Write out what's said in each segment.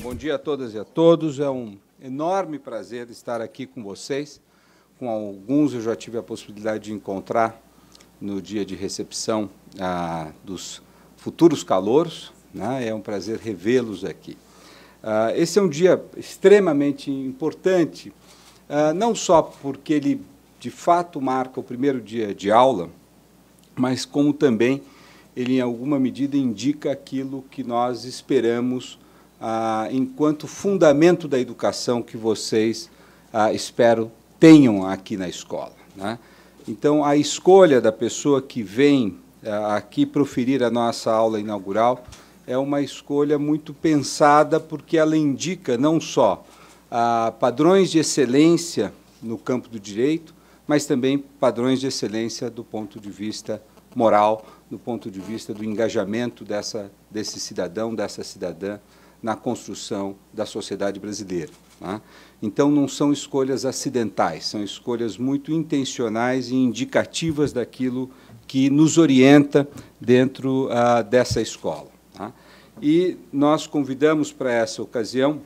Bom dia a todas e a todos. É um enorme prazer estar aqui com vocês. Com alguns eu já tive a possibilidade de encontrar no dia de recepção ah, dos futuros calouros. Né? É um prazer revê-los aqui. Ah, esse é um dia extremamente importante ah, não só porque ele de fato marca o primeiro dia de aula, mas como também ele em alguma medida indica aquilo que nós esperamos ah, enquanto fundamento da educação que vocês ah, espero tenham aqui na escola. Né? Então a escolha da pessoa que vem ah, aqui proferir a nossa aula inaugural é uma escolha muito pensada porque ela indica não só a ah, padrões de excelência no campo do direito, mas também padrões de excelência do ponto de vista moral, do ponto de vista do engajamento dessa, desse cidadão, dessa cidadã na construção da sociedade brasileira. Né? Então, não são escolhas acidentais, são escolhas muito intencionais e indicativas daquilo que nos orienta dentro ah, dessa escola. Tá? E nós convidamos para essa ocasião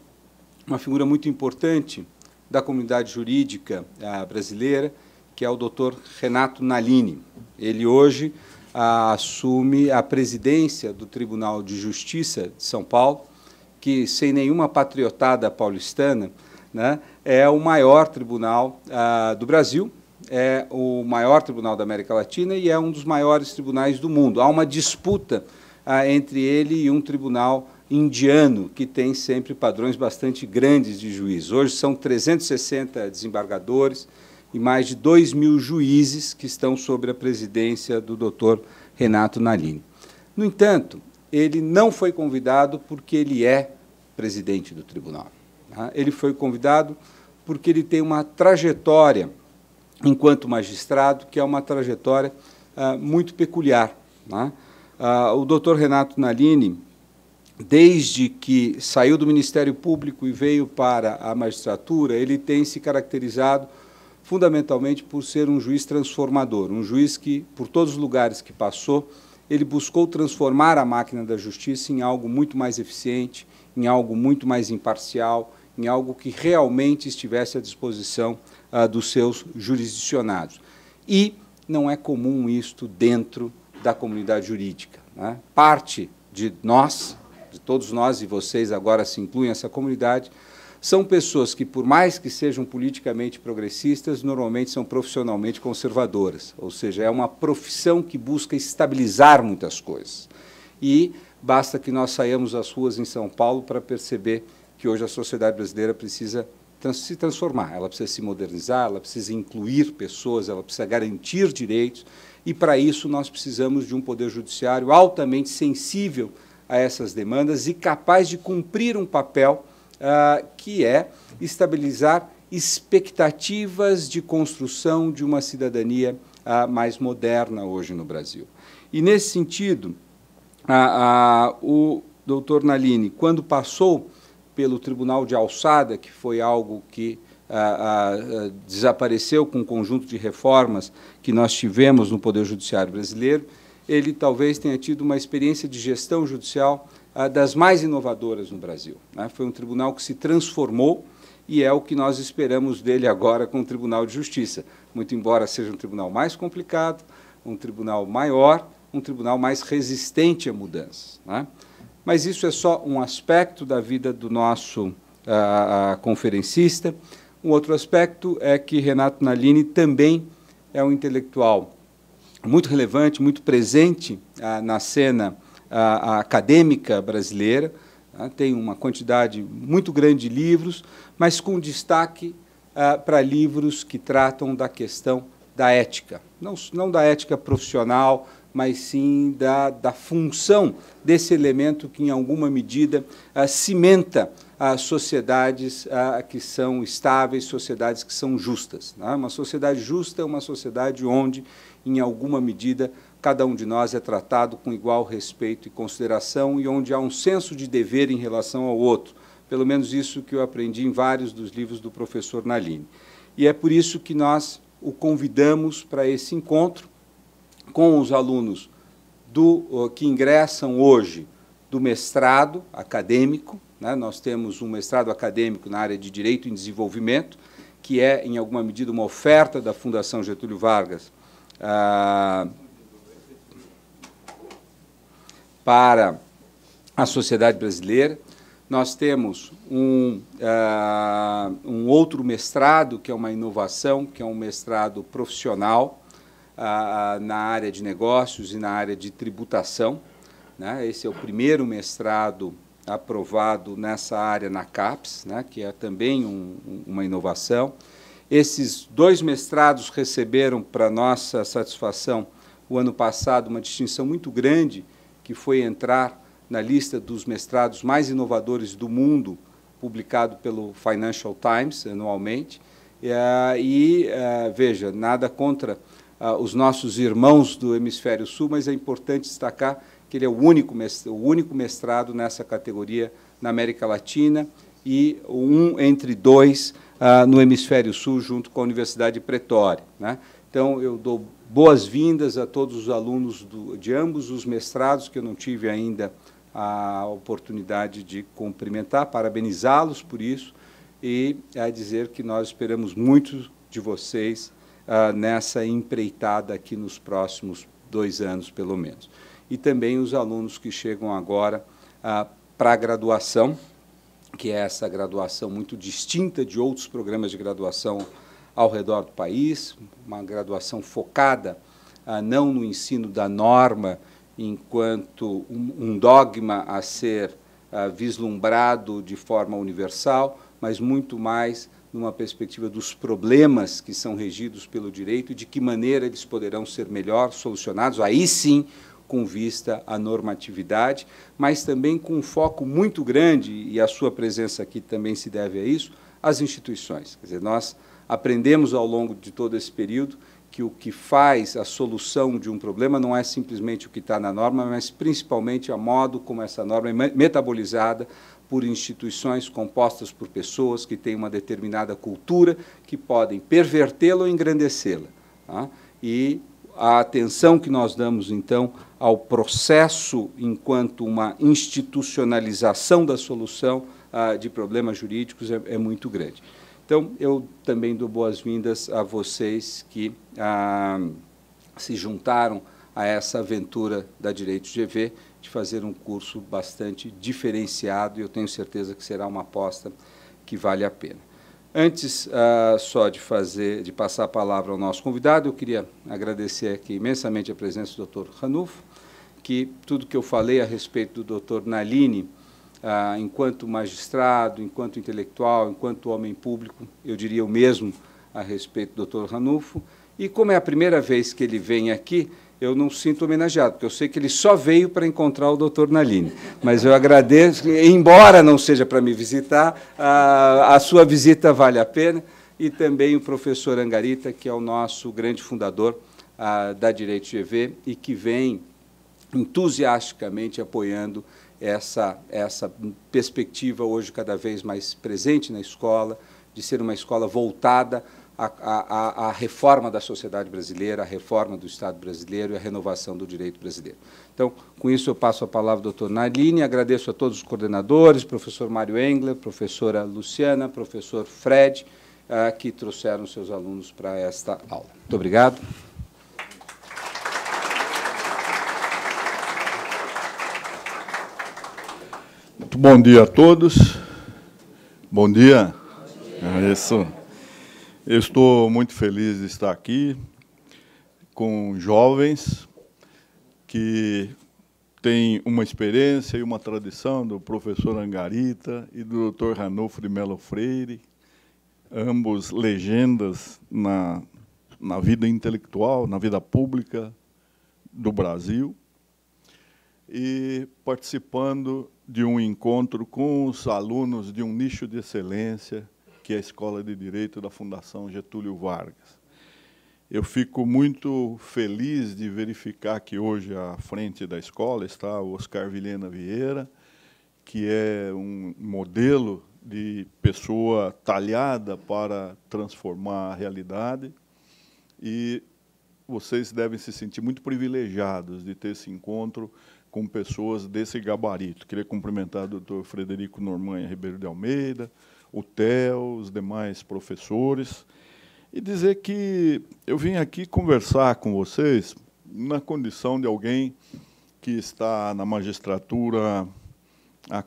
uma figura muito importante da comunidade jurídica eh, brasileira, que é o doutor Renato Nalini. Ele hoje ah, assume a presidência do Tribunal de Justiça de São Paulo, que, sem nenhuma patriotada paulistana, né, é o maior tribunal ah, do Brasil, é o maior tribunal da América Latina e é um dos maiores tribunais do mundo. Há uma disputa ah, entre ele e um tribunal indiano, que tem sempre padrões bastante grandes de juízes. Hoje são 360 desembargadores e mais de 2 mil juízes que estão sob a presidência do doutor Renato Nalini. No entanto, ele não foi convidado porque ele é presidente do tribunal. Tá? Ele foi convidado porque ele tem uma trajetória enquanto magistrado, que é uma trajetória ah, muito peculiar. Tá? Ah, o doutor Renato Nalini desde que saiu do Ministério Público e veio para a magistratura, ele tem se caracterizado fundamentalmente por ser um juiz transformador, um juiz que, por todos os lugares que passou, ele buscou transformar a máquina da justiça em algo muito mais eficiente, em algo muito mais imparcial, em algo que realmente estivesse à disposição ah, dos seus jurisdicionados. E não é comum isto dentro da comunidade jurídica. Né? Parte de nós, de todos nós e vocês agora se incluem essa comunidade, são pessoas que, por mais que sejam politicamente progressistas, normalmente são profissionalmente conservadoras, ou seja, é uma profissão que busca estabilizar muitas coisas. E basta que nós saímos às ruas em São Paulo para perceber que hoje a sociedade brasileira precisa se transformar, ela precisa se modernizar, ela precisa incluir pessoas, ela precisa garantir direitos, e para isso nós precisamos de um poder judiciário altamente sensível a essas demandas e capaz de cumprir um papel uh, que é estabilizar expectativas de construção de uma cidadania uh, mais moderna hoje no Brasil. E, nesse sentido, o doutor Naline, quando passou pelo Tribunal de Alçada, que foi algo que ah, desapareceu com o um conjunto de reformas que nós tivemos no Poder Judiciário brasileiro, ele talvez tenha tido uma experiência de gestão judicial ah, das mais inovadoras no Brasil. Né? Foi um tribunal que se transformou e é o que nós esperamos dele agora com o Tribunal de Justiça. Muito embora seja um tribunal mais complicado, um tribunal maior, um tribunal mais resistente a mudanças. Né? Mas isso é só um aspecto da vida do nosso ah, ah, ah conferencista. Um outro aspecto é que Renato Nalini também é um intelectual muito relevante, muito presente ah, na cena ah, acadêmica brasileira. Ah, tem uma quantidade muito grande de livros, mas com destaque ah, para livros que tratam da questão da ética. Não, não da ética profissional, mas sim da, da função desse elemento que, em alguma medida, ah, cimenta as ah, sociedades ah, que são estáveis, sociedades que são justas. Né? Uma sociedade justa é uma sociedade onde em alguma medida, cada um de nós é tratado com igual respeito e consideração e onde há um senso de dever em relação ao outro. Pelo menos isso que eu aprendi em vários dos livros do professor Naline. E é por isso que nós o convidamos para esse encontro com os alunos do, que ingressam hoje do mestrado acadêmico. Né? Nós temos um mestrado acadêmico na área de Direito em Desenvolvimento, que é, em alguma medida, uma oferta da Fundação Getúlio Vargas ah, para a sociedade brasileira. Nós temos um, ah, um outro mestrado, que é uma inovação, que é um mestrado profissional ah, na área de negócios e na área de tributação. Né? Esse é o primeiro mestrado aprovado nessa área na CAPES, né? que é também um, uma inovação. Esses dois mestrados receberam, para nossa satisfação, o ano passado uma distinção muito grande, que foi entrar na lista dos mestrados mais inovadores do mundo, publicado pelo Financial Times anualmente. E, ah, ah, veja, nada contra ah, os nossos irmãos do Hemisfério Sul, mas é importante destacar que ele é o único, mestrado, nessa categoria na América Latina e um entre dois ah, no Hemisfério Sul, junto com a Universidade Pretória. Né? Então, eu dou boas-vindas a todos os alunos do, de ambos os mestrados, que eu não tive ainda a oportunidade de cumprimentar, parabenizá-los por isso e a dizer que nós esperamos muito de vocês ah, nessa empreitada aqui nos próximos dois anos, pelo menos. E também os alunos que chegam agora ah, para a graduação, que é essa graduação muito distinta de outros programas de graduação ao redor do país, uma graduação focada ah, não no ensino da norma enquanto um, um dogma a ser ah, vislumbrado de forma universal, mas muito mais numa perspectiva dos problemas que são regidos pelo direito e de que maneira eles poderão ser melhor solucionados, aí sim, com vista à normatividade, mas também com um foco muito grande, e a sua presença aqui também se deve a isso, às instituições. Quer dizer, nós aprendemos ao longo de todo esse período que o que faz a solução de um problema não é simplesmente o que está na norma, mas principalmente a modo como essa norma é metabolizada por instituições compostas por pessoas que têm uma determinada cultura, que podem pervertê-la ou engrandecê-la. Tá? E a atenção que nós damos, então, ao processo enquanto uma institucionalização da solução ah, de problemas jurídicos é, é, muito grande. Então, eu também dou boas-vindas a vocês que ah, se juntaram a essa aventura da Direito GV de fazer um curso bastante diferenciado e eu tenho certeza que será uma aposta que vale a pena. Antes ah, só de fazer, de passar a palavra ao nosso convidado, eu queria agradecer aqui imensamente a presença do Dr. Ranulfo, que tudo que eu falei a respeito do Dr. Nalini, ah, enquanto magistrado, enquanto intelectual, enquanto homem público, eu diria o mesmo a respeito do Dr. Ranulfo. E como é a primeira vez que ele vem aqui, eu não sinto homenageado, porque eu sei que ele só veio para encontrar o doutor Naline. Mas eu agradeço, embora não seja para me visitar, a, a sua visita vale a pena. E também o professor Angarita, que é o nosso grande fundador a, da Direito GV e que vem entusiasticamente apoiando essa, essa perspectiva hoje cada vez mais presente na escola, de ser uma escola voltada a, a, a, reforma da sociedade brasileira, a reforma do Estado brasileiro e a renovação do direito brasileiro. Então, com isso, eu passo a palavra ao doutor Naline, agradeço a todos os coordenadores, professor Mário Engler, professora Luciana, professor Fred, uh, que trouxeram seus alunos para esta aula. Muito obrigado. Muito bom dia a todos. Bom dia. Bom dia. É isso. Eu estou muito feliz de estar aqui com jovens que têm uma experiência e uma tradição do professor Angarita e do Dr. Ranulfo de Melo Freire, ambos legendas na, na vida intelectual, na vida pública do Brasil, e participando de um encontro com os alunos de um nicho de excelência que é a Escola de Direito da Fundação Getúlio Vargas. Eu fico muito feliz de verificar que hoje à frente da escola está o Oscar Vilhena Vieira, que é um modelo de pessoa talhada para transformar a realidade. E vocês devem se sentir muito privilegiados de ter esse encontro com pessoas desse gabarito. Queria cumprimentar o doutor Frederico Normanha Ribeiro de Almeida, o Theo, os demais professores, e dizer que eu vim aqui conversar com vocês na condição de alguém que está na magistratura há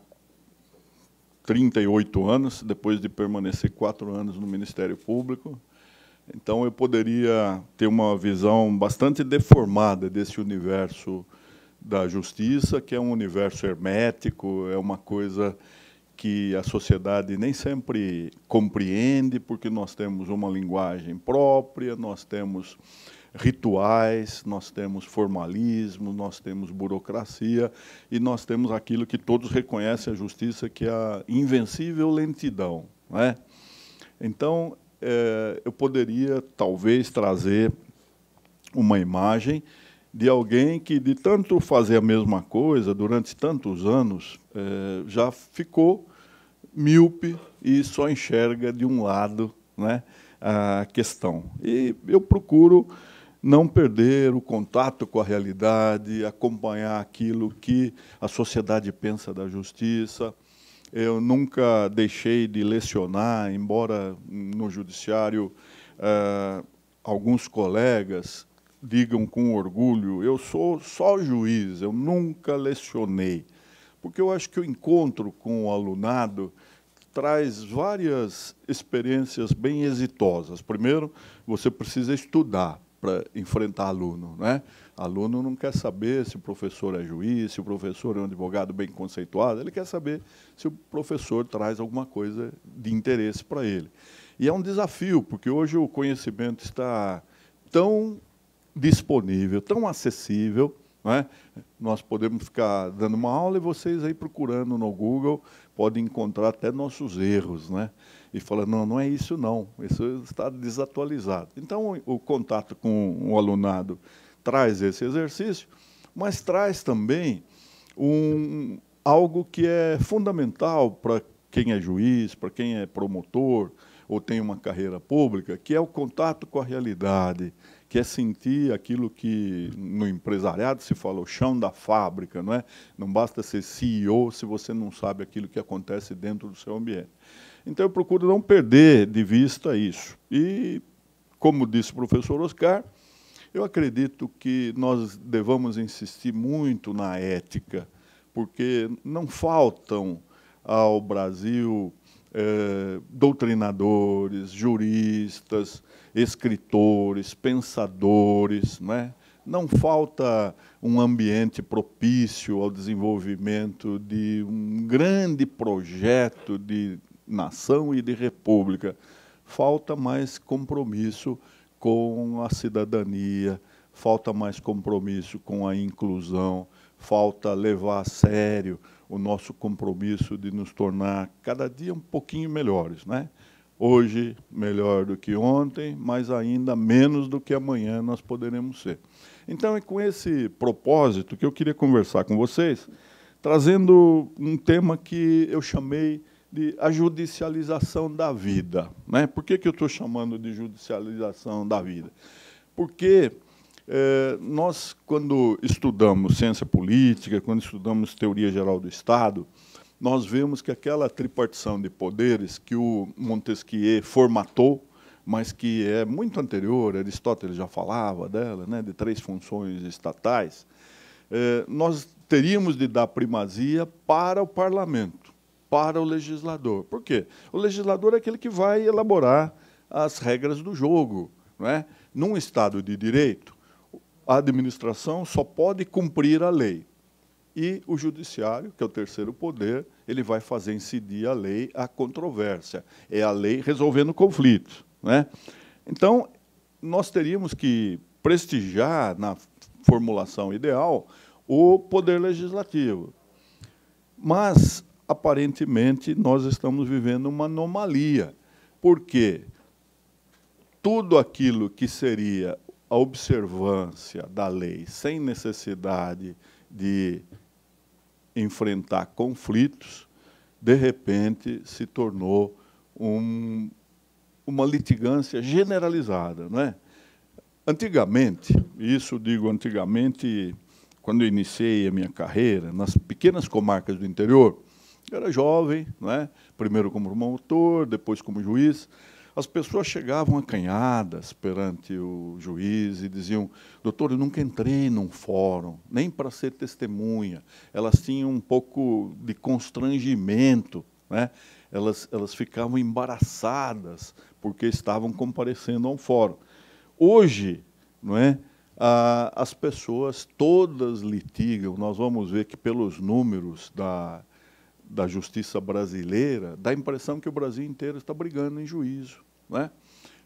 38 anos, depois de permanecer quatro anos no Ministério Público. Então, eu poderia ter uma visão bastante deformada desse universo da justiça, que é um universo hermético, é uma coisa que a sociedade nem sempre compreende, porque nós temos uma linguagem própria, nós temos rituais, nós temos formalismo, nós temos burocracia e nós temos aquilo que todos reconhecem a justiça, que é a invencível lentidão. Não é? Então, é, eu poderia talvez trazer uma imagem de alguém que, de tanto fazer a mesma coisa durante tantos anos, é, já ficou míope e só enxerga de um lado né, a questão. E eu procuro não perder o contato com a realidade, acompanhar aquilo que a sociedade pensa da justiça. Eu nunca deixei de lecionar, embora no judiciário eh, alguns colegas digam com orgulho, eu sou só juiz, eu nunca lecionei. Porque eu acho que o encontro com o alunado traz várias experiências bem exitosas. Primeiro, você precisa estudar para enfrentar aluno, né? Aluno não quer saber se o professor é juiz, se o professor é um advogado bem conceituado, ele quer saber se o professor traz alguma coisa de interesse para ele. E é um desafio, porque hoje o conhecimento está tão disponível, tão acessível, né? Nós podemos ficar dando uma aula e vocês aí procurando no Google pode encontrar até nossos erros, né? E fala, não, não é isso não, isso está desatualizado. Então, o, o contato com o alunado traz esse exercício, mas traz também um, algo que é fundamental para quem é juiz, para quem é promotor ou tem uma carreira pública, que é o contato com a realidade, quer é sentir aquilo que no empresariado se fala, o chão da fábrica, não é? Não basta ser CEO se você não sabe aquilo que acontece dentro do seu ambiente. Então eu procuro não perder de vista isso. E, como disse o professor Oscar, eu acredito que nós devamos insistir muito na ética, porque não faltam ao Brasil eh, doutrinadores, juristas, escritores, pensadores, é? não falta um ambiente propício ao desenvolvimento de um grande projeto de nação e de república. Falta mais compromisso com a cidadania, falta mais compromisso com a inclusão, falta levar a sério o nosso compromisso de nos tornar cada dia um pouquinho melhores, é? hoje melhor do que ontem, mas ainda menos do que amanhã nós poderemos ser. Então é com esse propósito que eu queria conversar com vocês, trazendo um tema que eu chamei de a judicialização da vida. Né? Por que, que eu estou chamando de judicialização da vida? Porque eh, nós, quando estudamos ciência política, quando estudamos teoria geral do Estado, nós vemos que aquela tripartição de poderes que o Montesquieu formatou, mas que é muito anterior, Aristóteles já falava dela, né, de três funções estatais, eh, nós teríamos de dar primazia para o parlamento, para o legislador. Por quê? O legislador é aquele que vai elaborar as regras do jogo. Não é? Num Estado de direito, a administração só pode cumprir a lei. E o judiciário, que é o terceiro poder, ele vai fazer incidir a lei a controvérsia. É a lei resolvendo conflitos. Né? Então, nós teríamos que prestigiar, na formulação ideal, o poder legislativo. Mas, aparentemente, nós estamos vivendo uma anomalia, porque tudo aquilo que seria a observância da lei sem necessidade de enfrentar conflitos, de repente se tornou um, uma litigância generalizada. Não é? Antigamente, isso digo antigamente, quando eu iniciei a minha carreira, nas pequenas comarcas do interior, eu era jovem, não é? primeiro como promotor, depois como juiz, as pessoas chegavam acanhadas perante o juiz e diziam: Doutor, eu nunca entrei num fórum, nem para ser testemunha. Elas tinham um pouco de constrangimento, né? elas, elas ficavam embaraçadas porque estavam comparecendo a um fórum. Hoje, não é? Ah, as pessoas todas litigam. Nós vamos ver que, pelos números da da justiça brasileira dá a impressão que o Brasil inteiro está brigando em juízo. Né?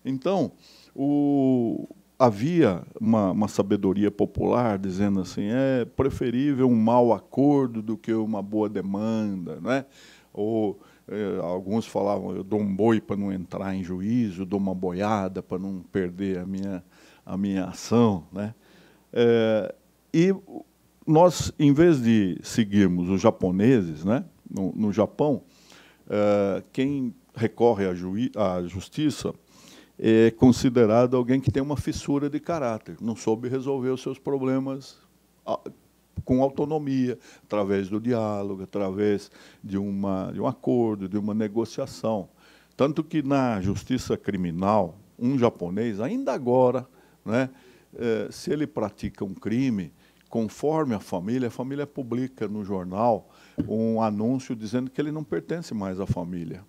Então, o, havia uma, uma, sabedoria popular dizendo assim: é preferível um mau acordo do que uma boa demanda. Né? Ou é, alguns falavam: eu dou um boi para não entrar em juízo, dou uma boiada para não perder a minha, a minha ação. Né? É, e nós, em vez de seguirmos os japoneses, né, no, no Japão, eh, quem recorre à, juiz, à justiça é considerado alguém que tem uma fissura de caráter, não soube resolver os seus problemas com autonomia, através do diálogo, através de, uma, de um acordo, de uma negociação. Tanto que na justiça criminal, um japonês, ainda agora, né, eh, se ele pratica um crime, conforme a família, a família publica no jornal um anúncio dizendo que ele não pertence mais à família.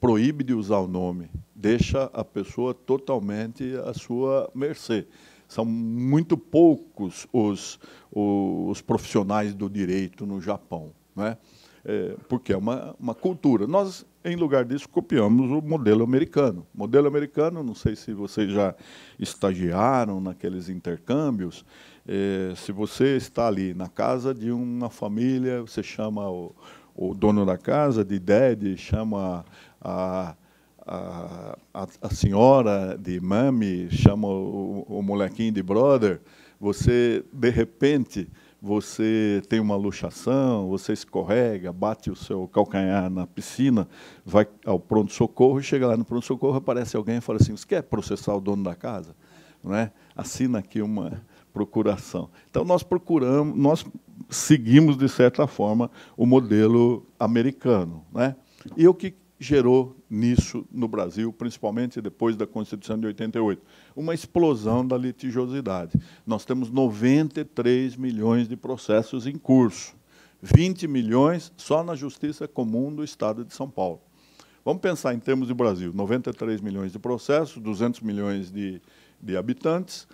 Proíbe de usar o nome, deixa a pessoa totalmente à sua mercê. São muito poucos os, os profissionais do direito no Japão, né? É, porque é uma, uma cultura. Nós, em lugar disso, copiamos o modelo americano. modelo americano, não sei se vocês já estagiaram naqueles intercâmbios, é, se você está ali na casa de uma família, você chama o, o dono da casa de dad, chama a, a, a, a senhora de mami, chama o, o molequinho de brother, você, de repente, você tem uma luxação, você escorrega, bate o seu calcanhar na piscina, vai ao pronto-socorro, chega lá no pronto-socorro, aparece alguém e fala assim, você quer processar o dono da casa? Não é? Assina aqui uma procuração. Então nós procuramos, nós seguimos de certa forma o modelo americano, né? E o que gerou nisso no Brasil, principalmente depois da Constituição de 88, uma explosão da litigiosidade. Nós temos 93 milhões de processos em curso, 20 milhões só na Justiça Comum do Estado de São Paulo. Vamos pensar em termos de Brasil, 93 milhões de processos, 200 milhões de, de habitantes,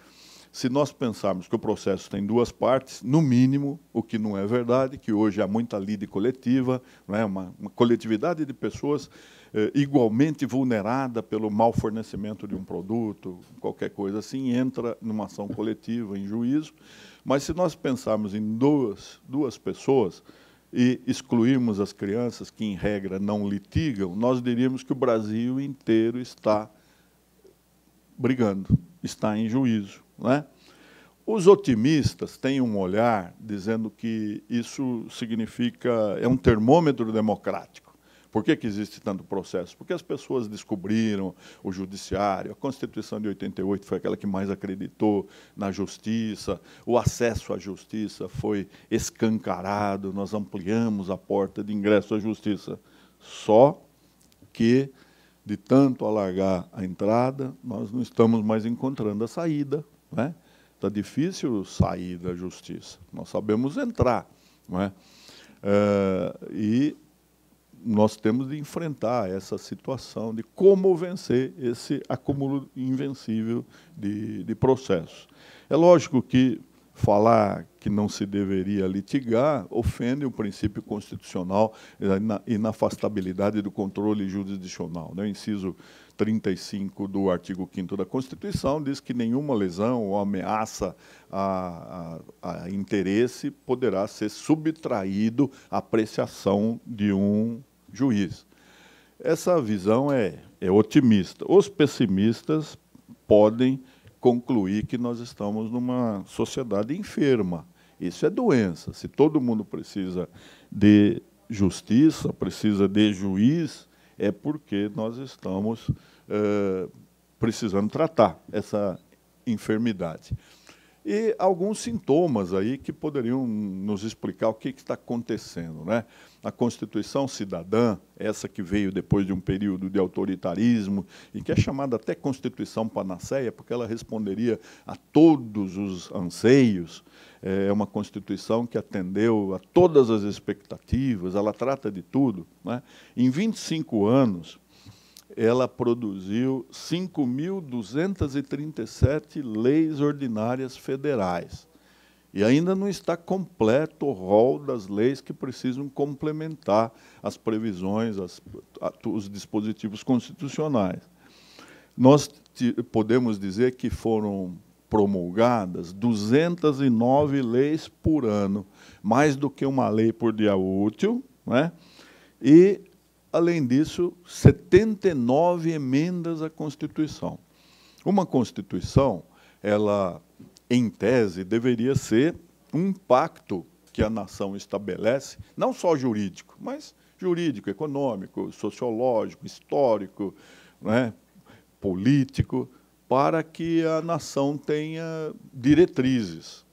se nós pensarmos que o processo tem duas partes, no mínimo, o que não é verdade, que hoje há muita lide coletiva, não é? uma, uma coletividade de pessoas eh, igualmente vulnerada pelo mau fornecimento de um produto, qualquer coisa assim, entra numa ação coletiva, em juízo. Mas se nós pensarmos em duas, duas pessoas, e excluirmos as crianças que, em regra, não litigam, nós diríamos que o Brasil inteiro está brigando, está em juízo. É? Os otimistas têm um olhar dizendo que isso significa, é um termômetro democrático. Por que, que existe tanto processo? Porque as pessoas descobriram o judiciário, a Constituição de 88 foi aquela que mais acreditou na justiça, o acesso à justiça foi escancarado, nós ampliamos a porta de ingresso à justiça. Só que de tanto alargar a entrada, nós não estamos mais encontrando a saída né? Está difícil sair da justiça. Nós sabemos entrar. Não é? é, e nós temos de enfrentar essa situação de como vencer esse acúmulo invencível de, de processos. É lógico que falar que não se deveria litigar ofende o princípio constitucional na inafastabilidade do controle jurisdicional. Né? O inciso 35 do artigo 5 da Constituição diz que nenhuma lesão ou ameaça a, a, a interesse poderá ser subtraído à apreciação de um juiz. Essa visão é, é otimista. Os pessimistas podem concluir que nós estamos numa sociedade enferma. Isso é doença. Se todo mundo precisa de justiça, precisa de juiz, é porque nós estamos eh, precisando tratar essa enfermidade e alguns sintomas aí que poderiam nos explicar o que está acontecendo. Né? A Constituição Cidadã, essa que veio depois de um período de autoritarismo, e que é chamada até Constituição Panaceia, porque ela responderia a todos os anseios, é uma Constituição que atendeu a todas as expectativas, ela trata de tudo. Né? Em 25 anos, ela produziu 5.237 leis ordinárias federais. E ainda não está completo o rol das leis que precisam complementar as previsões, as, os dispositivos constitucionais. Nós podemos dizer que foram promulgadas 209 leis por ano, mais do que uma lei por dia útil, né? e Além disso, 79 emendas à Constituição. Uma Constituição, ela, em tese, deveria ser um pacto que a nação estabelece, não só jurídico, mas jurídico, econômico, sociológico, histórico, né, político, para que a nação tenha diretrizes.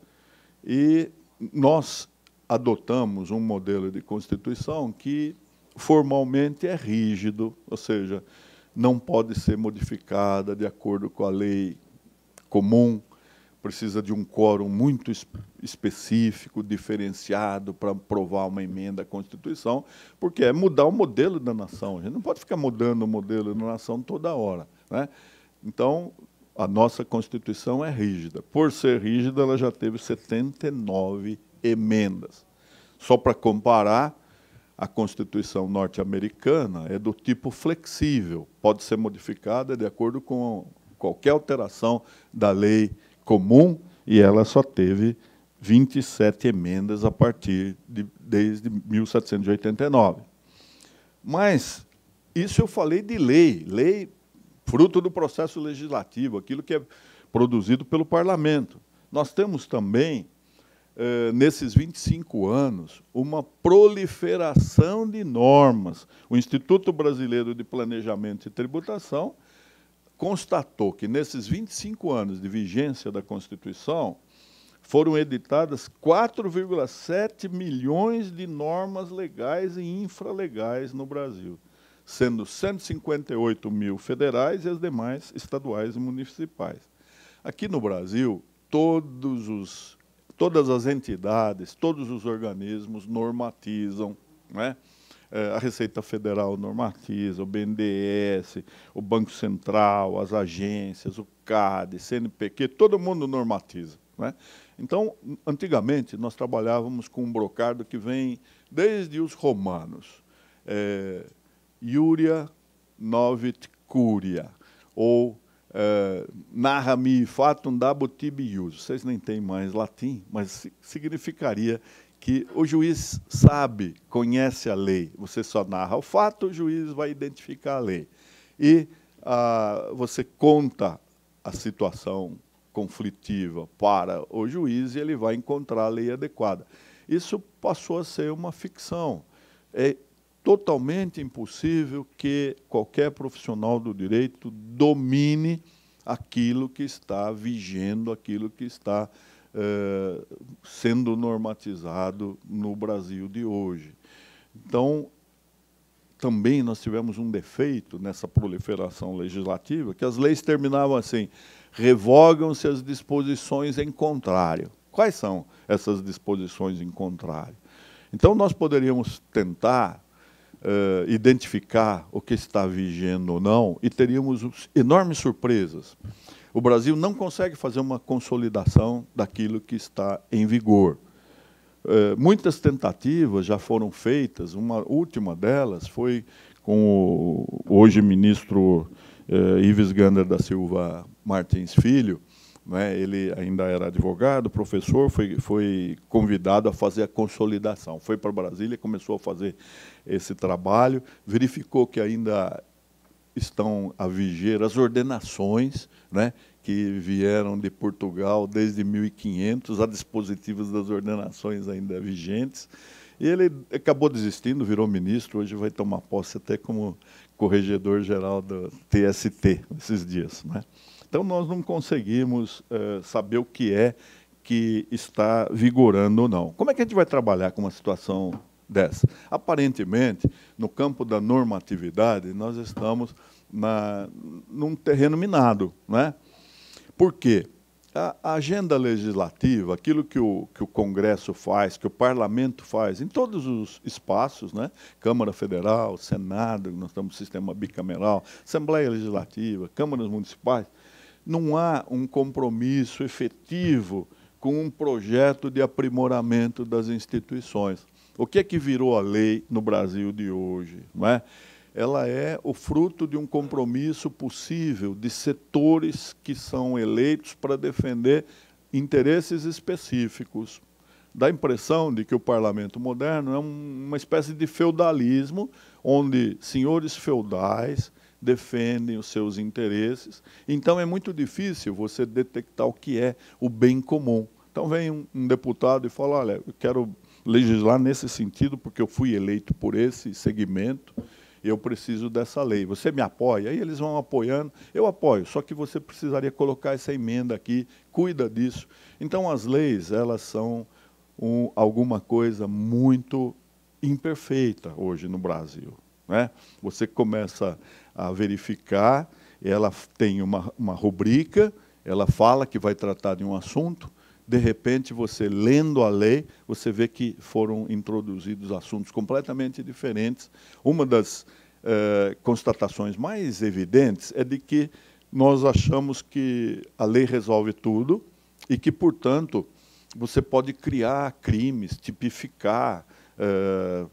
E nós adotamos um modelo de Constituição que formalmente é rígido, ou seja, não pode ser modificada de acordo com a lei comum, precisa de um quórum muito específico, diferenciado, para aprovar uma emenda à Constituição, porque é mudar o modelo da nação. A gente não pode ficar mudando o modelo da nação toda hora. Né? Então, a nossa Constituição é rígida. Por ser rígida, ela já teve 79 emendas. Só para comparar, a Constituição norte-americana é do tipo flexível, pode ser modificada de acordo com qualquer alteração da lei comum, e ela só teve 27 emendas a partir de desde 1789. Mas isso eu falei de lei, lei fruto do processo legislativo, aquilo que é produzido pelo parlamento. Nós temos também eh, nesses 25 anos, uma proliferação de normas. O Instituto Brasileiro de Planejamento e Tributação constatou que, nesses 25 anos de vigência da Constituição, foram editadas 4,7 milhões de normas legais e infralegais no Brasil, sendo 158 mil federais e as demais estaduais e municipais. Aqui no Brasil, todos os todas as entidades, todos os organismos normatizam, né? É, a Receita Federal normatiza, o BNDES, o Banco Central, as agências, o CAD, CNPq, todo mundo normatiza. Né? Então, antigamente, nós trabalhávamos com um brocado que vem desde os romanos. É, Iuria novit curia, ou eh, narra mi fatum dabutibius. Vocês nem têm mais latim, mas significaria que o juiz sabe, conhece a lei. Você só narra o fato, o juiz vai identificar a lei. E ah, você conta a situação conflitiva para o juiz e ele vai encontrar a lei adequada. Isso passou a ser uma ficção. É, totalmente impossível que qualquer profissional do direito domine aquilo que está vigendo, aquilo que está eh, sendo normatizado no Brasil de hoje. Então, também nós tivemos um defeito nessa proliferação legislativa, que as leis terminavam assim, revogam-se as disposições em contrário. Quais são essas disposições em contrário? Então, nós poderíamos tentar uh, identificar o que está vigendo ou não, e teríamos enormes surpresas. O Brasil não consegue fazer uma consolidação daquilo que está em vigor. Uh, muitas tentativas já foram feitas, uma última delas foi com o hoje ministro uh, Ives Gander da Silva Martins Filho, né? Ele ainda era advogado, professor, foi, foi convidado a fazer a consolidação. Foi para Brasília, começou a fazer esse trabalho, verificou que ainda estão a viger as ordenações, né? que vieram de Portugal desde 1500, há dispositivos das ordenações ainda vigentes. E ele acabou desistindo, virou ministro, hoje vai tomar posse até como corregedor-geral do TST, esses dias. Né? Então, nós não conseguimos uh, saber o que é que está vigorando ou não. Como é que a gente vai trabalhar com uma situação dessa? Aparentemente, no campo da normatividade, nós estamos na, num terreno minado. Né? Por quê? A agenda legislativa, aquilo que o, que o Congresso faz, que o Parlamento faz, em todos os espaços, né? Câmara Federal, Senado, nós temos sistema bicameral, Assembleia Legislativa, Câmaras Municipais, não há um compromisso efetivo com um projeto de aprimoramento das instituições. O que é que virou a lei no Brasil de hoje? Não é? Ela é o fruto de um compromisso possível de setores que são eleitos para defender interesses específicos. Dá a impressão de que o parlamento moderno é uma espécie de feudalismo, onde senhores feudais defendem os seus interesses. Então é muito difícil você detectar o que é o bem comum. Então vem um, um deputado e fala: olha, eu quero legislar nesse sentido porque eu fui eleito por esse segmento eu preciso dessa lei. Você me apoia? Aí eles vão apoiando. Eu apoio, só que você precisaria colocar essa emenda aqui, cuida disso. Então, as leis, elas são um, alguma coisa muito imperfeita hoje no Brasil. Né? Você começa a verificar, ela tem uma, uma rubrica, ela fala que vai tratar de um assunto, de repente, você lendo a lei, você vê que foram introduzidos assuntos completamente diferentes. Uma das eh, constatações mais evidentes é de que nós achamos que a lei resolve tudo e que, portanto, você pode criar crimes, tipificar, eh,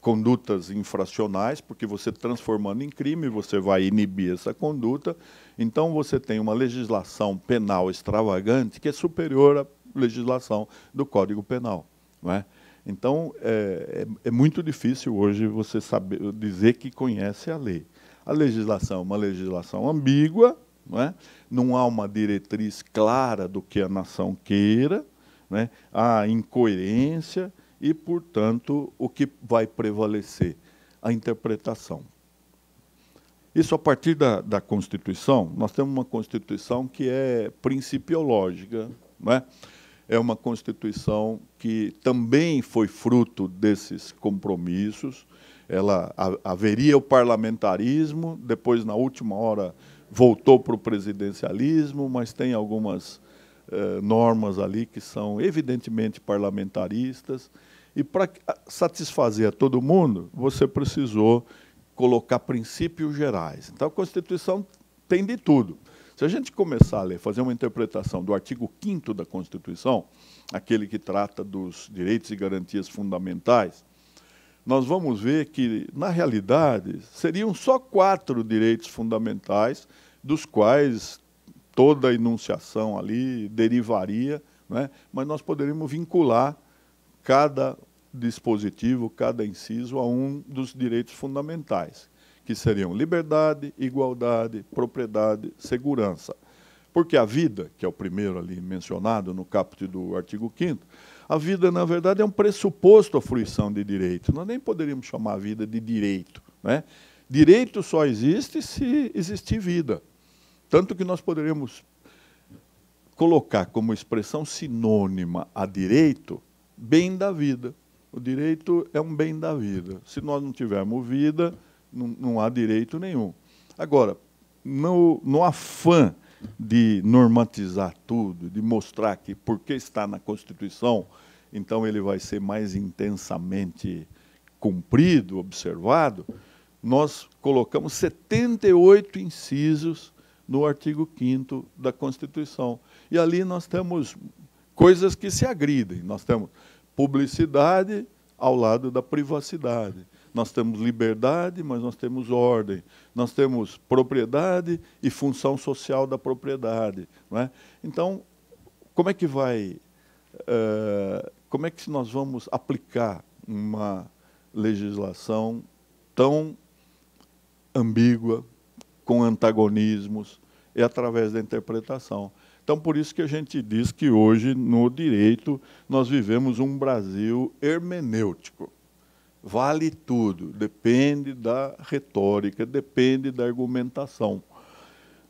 condutas infracionais, porque você transformando em crime, você vai inibir essa conduta. Então, você tem uma legislação penal extravagante que é superior à legislação do Código Penal. Não é? Então, é, é, é, muito difícil hoje você saber, dizer que conhece a lei. A legislação é uma legislação ambígua, não, é? não há uma diretriz clara do que a nação queira, né? há incoerência e, portanto, o que vai prevalecer? A interpretação. Isso a partir da, da Constituição, nós temos uma Constituição que é principiológica, não é? é uma Constituição que também foi fruto desses compromissos. Ela haveria o parlamentarismo, depois, na última hora, voltou para o presidencialismo, mas tem algumas eh, normas ali que são evidentemente parlamentaristas. E para satisfazer a todo mundo, você precisou colocar princípios gerais. Então, a Constituição tem de tudo. Se a gente começar a ler, fazer uma interpretação do artigo 5 da Constituição, aquele que trata dos direitos e garantias fundamentais, nós vamos ver que, na realidade, seriam só quatro direitos fundamentais, dos quais toda a enunciação ali derivaria, né? mas nós poderíamos vincular cada dispositivo, cada inciso, a um dos direitos fundamentais, que seriam liberdade, igualdade, propriedade, segurança. Porque a vida, que é o primeiro ali mencionado no caput do artigo 5 a vida, na verdade, é um pressuposto à fruição de direito. Nós nem poderíamos chamar a vida de direito. Né? Direito só existe se existir vida. Tanto que nós poderíamos colocar como expressão sinônima a direito bem da vida. O direito é um bem da vida. Se nós não tivermos vida, não, não há direito nenhum. Agora, no, no afã de normatizar tudo, de mostrar que porque está na Constituição, então ele vai ser mais intensamente cumprido, observado, nós colocamos 78 incisos no artigo 5 da Constituição. E ali nós temos coisas que se agridem. Nós temos publicidade ao lado da privacidade. Nós temos liberdade, mas nós temos ordem. Nós temos propriedade e função social da propriedade. Não é? Então, como é que vai, uh, como é que nós vamos aplicar uma legislação tão ambígua, com antagonismos, é através da interpretação. Então, por isso que a gente diz que hoje, no direito, nós vivemos um Brasil hermenêutico. Vale tudo, depende da retórica, depende da argumentação.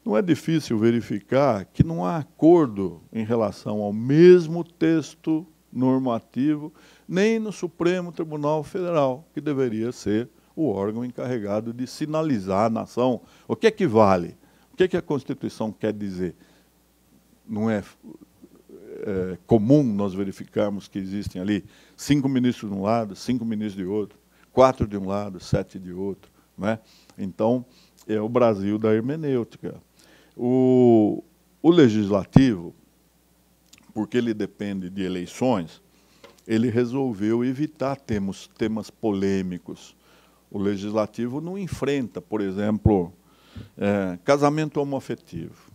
Não é difícil verificar que não há acordo em relação ao mesmo texto normativo, nem no Supremo Tribunal Federal, que deveria ser o órgão encarregado de sinalizar à nação o que é que vale, o que é que a Constituição quer dizer não é, é comum nós verificarmos que existem ali cinco ministros de um lado, cinco ministros de outro, quatro de um lado, sete de outro. Né? Então, é o Brasil da hermenêutica. O, o legislativo, porque ele depende de eleições, ele resolveu evitar temos, temas polêmicos. O legislativo não enfrenta, por exemplo, é, casamento homoafetivo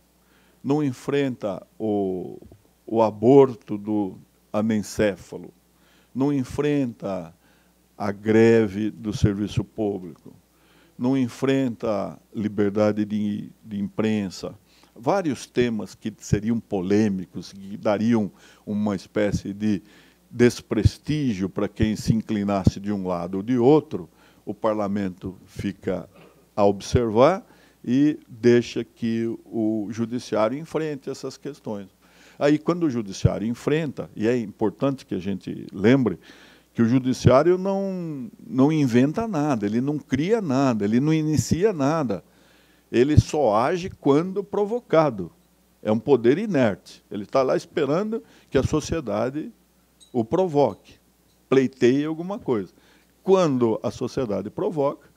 não enfrenta o, o aborto do anencéfalo, não enfrenta a greve do serviço público, não enfrenta liberdade de, de imprensa. Vários temas que seriam polêmicos, que dariam uma espécie de desprestígio para quem se inclinasse de um lado ou de outro, o parlamento fica a observar e deixa que o judiciário enfrente essas questões. Aí, quando o judiciário enfrenta, e é importante que a gente lembre, que o judiciário não, não inventa nada, ele não cria nada, ele não inicia nada. Ele só age quando provocado. É um poder inerte. Ele está lá esperando que a sociedade o provoque, pleiteie alguma coisa. Quando a sociedade provoca,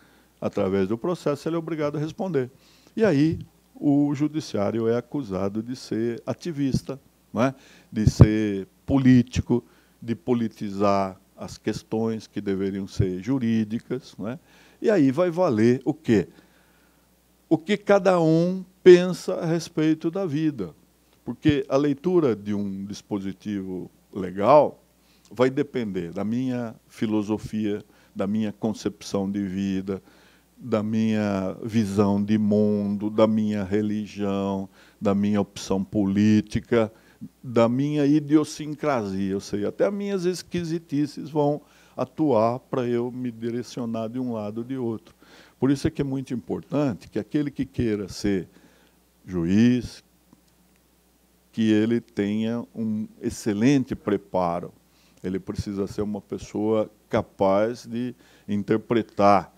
através do processo, ele é obrigado a responder. E aí o judiciário é acusado de ser ativista, é? de ser político, de politizar as questões que deveriam ser jurídicas. É? E aí vai valer o quê? O que cada um pensa a respeito da vida. Porque a leitura de um dispositivo legal vai depender da minha filosofia, da minha concepção de vida, da minha visão de mundo, da minha religião, da minha opção política, da minha idiosincrasia. Eu sei, até minhas esquisitices vão atuar para eu me direcionar de um lado ou de outro. Por isso é que é muito importante que aquele que queira ser juiz, que ele tenha um excelente preparo. Ele precisa ser uma pessoa capaz de interpretar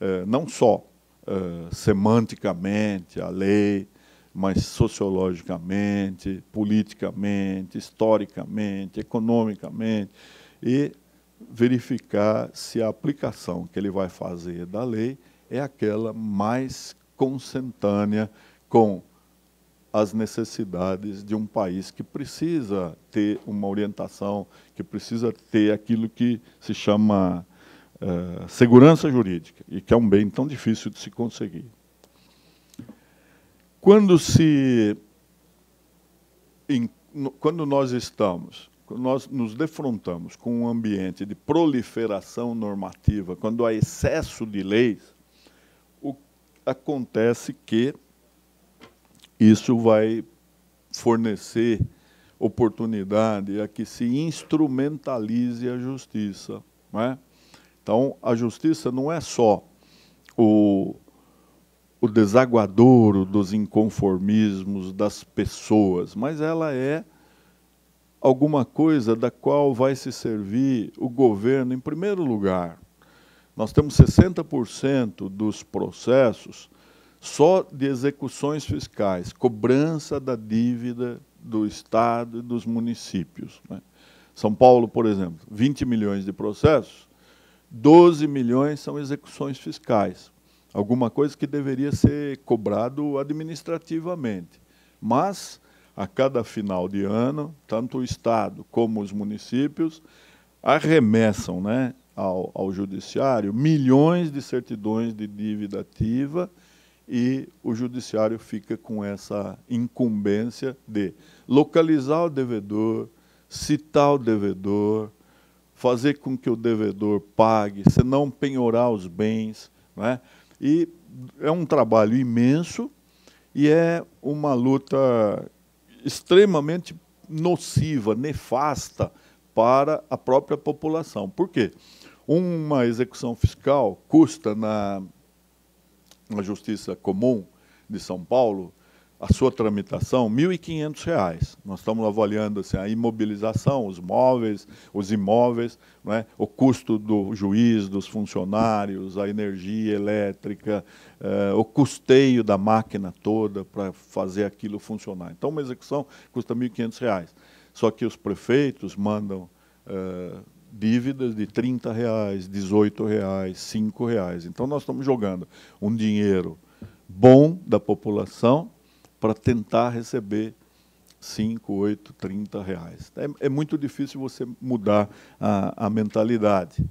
eh, não só eh, semanticamente a lei, mas sociologicamente, politicamente, historicamente, economicamente, e verificar se a aplicação que ele vai fazer da lei é aquela mais consentânea com as necessidades de um país que precisa ter uma orientação, que precisa ter aquilo que se chama eh, segurança jurídica, e que é um bem tão difícil de se conseguir. Quando, se, em, no, quando nós estamos, quando nós nos defrontamos com um ambiente de proliferação normativa, quando há excesso de leis, o, acontece que isso vai fornecer oportunidade a que se instrumentalize a justiça. Não é? Então, a justiça não é só o, o desaguadouro dos inconformismos das pessoas, mas ela é alguma coisa da qual vai se servir o governo em primeiro lugar. Nós temos 60% dos processos só de execuções fiscais, cobrança da dívida do Estado e dos municípios. Né? São Paulo, por exemplo, 20 milhões de processos, 12 milhões são execuções fiscais, alguma coisa que deveria ser cobrado administrativamente. Mas, a cada final de ano, tanto o Estado como os municípios arremessam né, ao, ao Judiciário milhões de certidões de dívida ativa e o Judiciário fica com essa incumbência de localizar o devedor, citar o devedor, fazer com que o devedor pague, se não penhorar os bens. Né? E é um trabalho imenso e é uma luta extremamente nociva, nefasta para a própria população. Por quê? Uma execução fiscal custa na, na Justiça Comum de São Paulo a sua tramitação, R$ 1.500. Nós estamos avaliando assim, a imobilização, os móveis, os imóveis, é? o custo do juiz, dos funcionários, a energia elétrica, eh, o custeio da máquina toda para fazer aquilo funcionar. Então, uma execução custa R$ 1.500. Só que os prefeitos mandam eh, dívidas de R$ 30, reais, R$ 18, reais, R$ reais. Então, nós estamos jogando um dinheiro bom da população para tentar receber 5, 8, 30 reais. É, é muito difícil você mudar a, a mentalidade.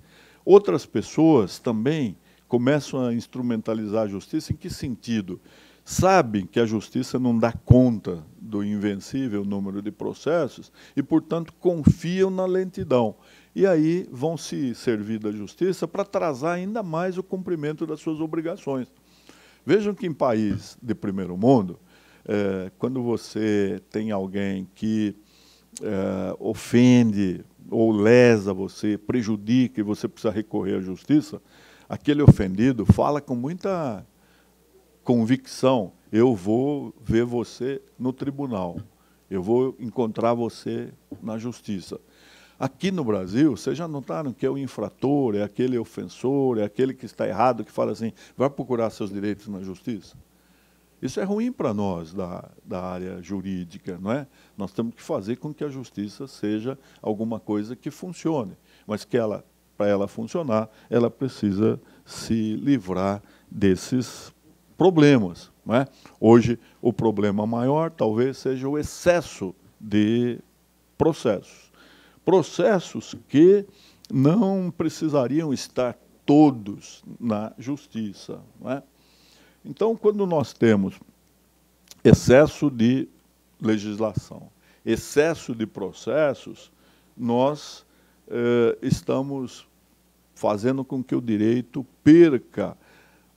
Outras pessoas também começam a instrumentalizar a justiça. Em que sentido? Sabem que a justiça não dá conta do invencível número de processos e, portanto, confiam na lentidão. E aí vão se servir da justiça para atrasar ainda mais o cumprimento das suas obrigações. Vejam que em país de primeiro mundo, é, quando você tem alguém que é, ofende ou lesa você, prejudica e você precisa recorrer à justiça, aquele ofendido fala com muita convicção: eu vou ver você no tribunal, eu vou encontrar você na justiça. Aqui no Brasil, vocês já notaram que é o infrator, é aquele ofensor, é aquele que está errado, que fala assim: vai procurar seus direitos na justiça? Isso é ruim para nós da, da área jurídica, não é? Nós temos que fazer com que a justiça seja alguma coisa que funcione, mas que ela, para ela funcionar, ela precisa se livrar desses problemas. Não é? Hoje, o problema maior talvez seja o excesso de processos. Processos que não precisariam estar todos na justiça. Não é? Então, quando nós temos excesso de legislação, excesso de processos, nós eh, estamos fazendo com que o direito perca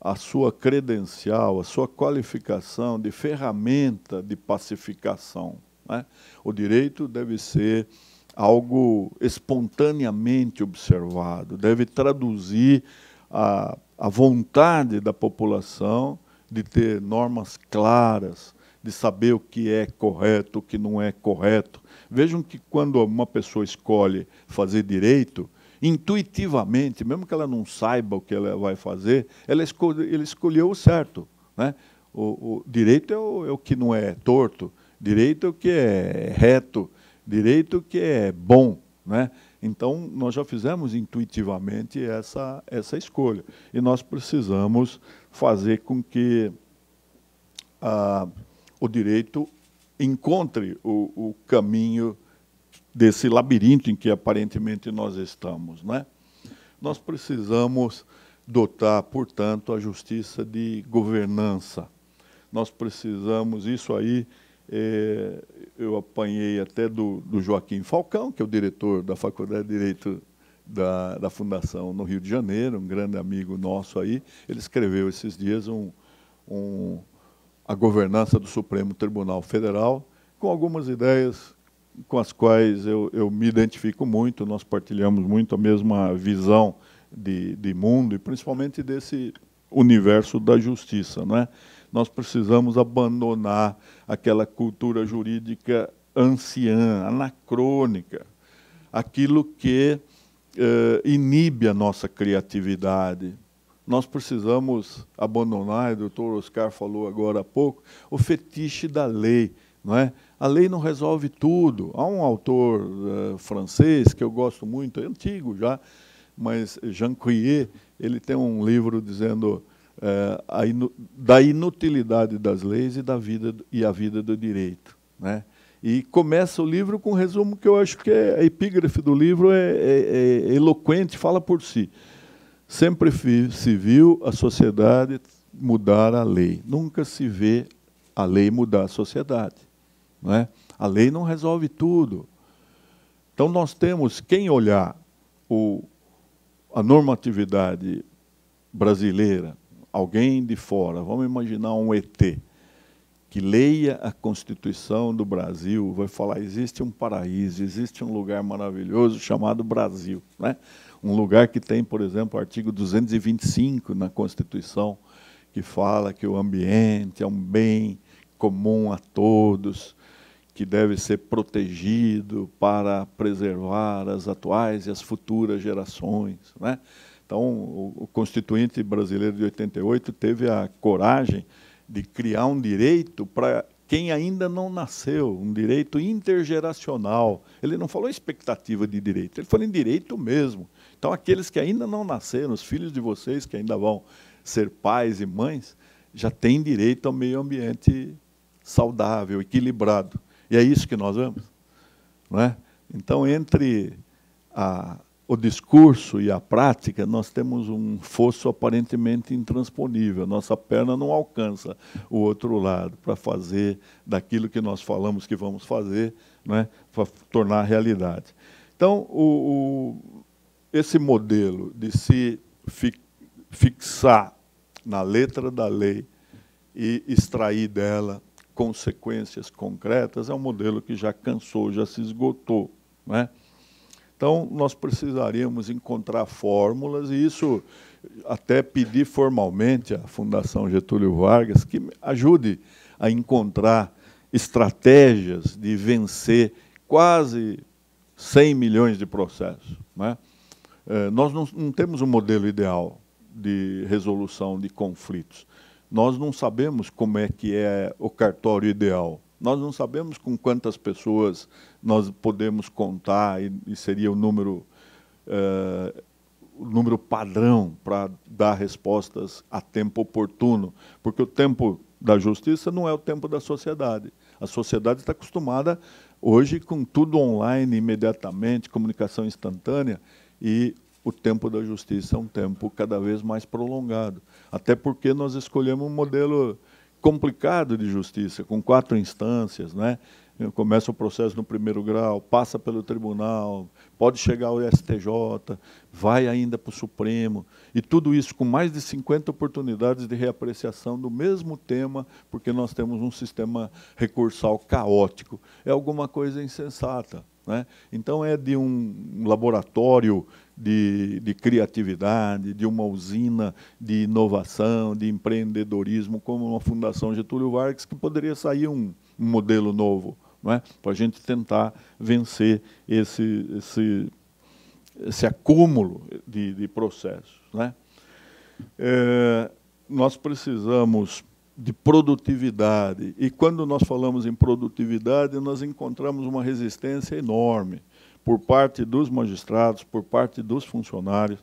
a sua credencial, a sua qualificação de ferramenta de pacificação. Né? O direito deve ser algo espontaneamente observado, deve traduzir a a vontade da população de ter normas claras, de saber o que é correto, o que não é correto. Vejam que quando uma pessoa escolhe fazer direito, intuitivamente, mesmo que ela não saiba o que ela vai fazer, ela, escolhe, escolheu o certo. Né? O, o direito é o, é o, que não é torto, direito é o que é reto, direito é o que é bom. Né? Então, nós já fizemos intuitivamente essa, essa escolha. E nós precisamos fazer com que ah, o direito encontre o, o, caminho desse labirinto em que aparentemente nós estamos. Né? Nós precisamos dotar, portanto, a justiça de governança. Nós precisamos, isso aí é, eu apanhei até do, do, Joaquim Falcão, que é o diretor da Faculdade de Direito da, da, Fundação no Rio de Janeiro, um grande amigo nosso aí. Ele escreveu esses dias um, um, a governança do Supremo Tribunal Federal, com algumas ideias com as quais eu, eu me identifico muito, nós partilhamos muito a mesma visão de, de mundo, e principalmente desse universo da justiça. Não é? nós precisamos abandonar aquela cultura jurídica anciã, anacrônica, aquilo que eh, inibe a nossa criatividade. Nós precisamos abandonar, e o doutor Oscar falou agora há pouco, o fetiche da lei. Não é? A lei não resolve tudo. Há um autor eh, francês que eu gosto muito, é antigo já, mas Jean Couillet, ele tem um livro dizendo eh, a inu, da inutilidade das leis e da vida e a vida do direito, né? E começa o livro com um resumo que eu acho que é, a epígrafe do livro é, é, é eloquente, fala por si. Sempre se viu a sociedade mudar a lei. Nunca se vê a lei mudar a sociedade. Não é? A lei não resolve tudo. Então nós temos, quem olhar o, a normatividade brasileira alguém de fora, vamos imaginar um ET, que leia a Constituição do Brasil, vai falar: existe um paraíso, existe um lugar maravilhoso chamado Brasil. Né? Um lugar que tem, por exemplo, o artigo 225 na Constituição, que fala que o ambiente é um bem comum a todos, que deve ser protegido para preservar as atuais e as futuras gerações. Né? Então, o, Constituinte brasileiro de 88 teve a coragem de criar um direito para quem ainda não nasceu, um direito intergeracional. Ele não falou expectativa de direito, ele falou em direito mesmo. Então, aqueles que ainda não nasceram, os filhos de vocês que ainda vão ser pais e mães, já têm direito ao meio ambiente saudável, equilibrado. E é isso que nós vamos. Não é? Então, entre a o discurso e a prática, nós temos um fosso aparentemente intransponível. Nossa perna não alcança o outro lado para fazer daquilo que nós falamos que vamos fazer, né, para tornar realidade. Então, o, o, esse modelo de se fi, fixar na letra da lei e extrair dela consequências concretas é um modelo que já cansou, já se esgotou. é então, nós precisaríamos encontrar fórmulas, e isso até pedir formalmente à Fundação Getúlio Vargas que ajude a encontrar estratégias de vencer quase 100 milhões de processos. Né? Eh, nós não, não temos um modelo ideal de resolução de conflitos. Nós não sabemos como é que é o cartório ideal. Nós não sabemos com quantas pessoas nós podemos contar e, e seria o número, uh, o número padrão para dar respostas a tempo oportuno, porque o tempo da justiça não é o tempo da sociedade. A sociedade está acostumada hoje com tudo online, imediatamente, comunicação instantânea, e o tempo da justiça é um tempo cada vez mais prolongado. Até porque nós escolhemos um modelo complicado de justiça, com quatro instâncias, né? Começa o processo no primeiro grau, passa pelo tribunal, pode chegar ao STJ, vai ainda para o Supremo, e tudo isso com mais de 50 oportunidades de reapreciação do mesmo tema, porque nós temos um sistema recursal caótico. É alguma coisa insensata. Né? Então, é de um laboratório de, de, criatividade, de uma usina de inovação, de empreendedorismo, como uma Fundação Getúlio Vargas, que poderia sair um, um modelo novo, é? para a gente tentar vencer esse, esse, esse acúmulo de, de processos. É? É, nós precisamos de produtividade, e quando nós falamos em produtividade, nós encontramos uma resistência enorme por parte dos magistrados, por parte dos funcionários,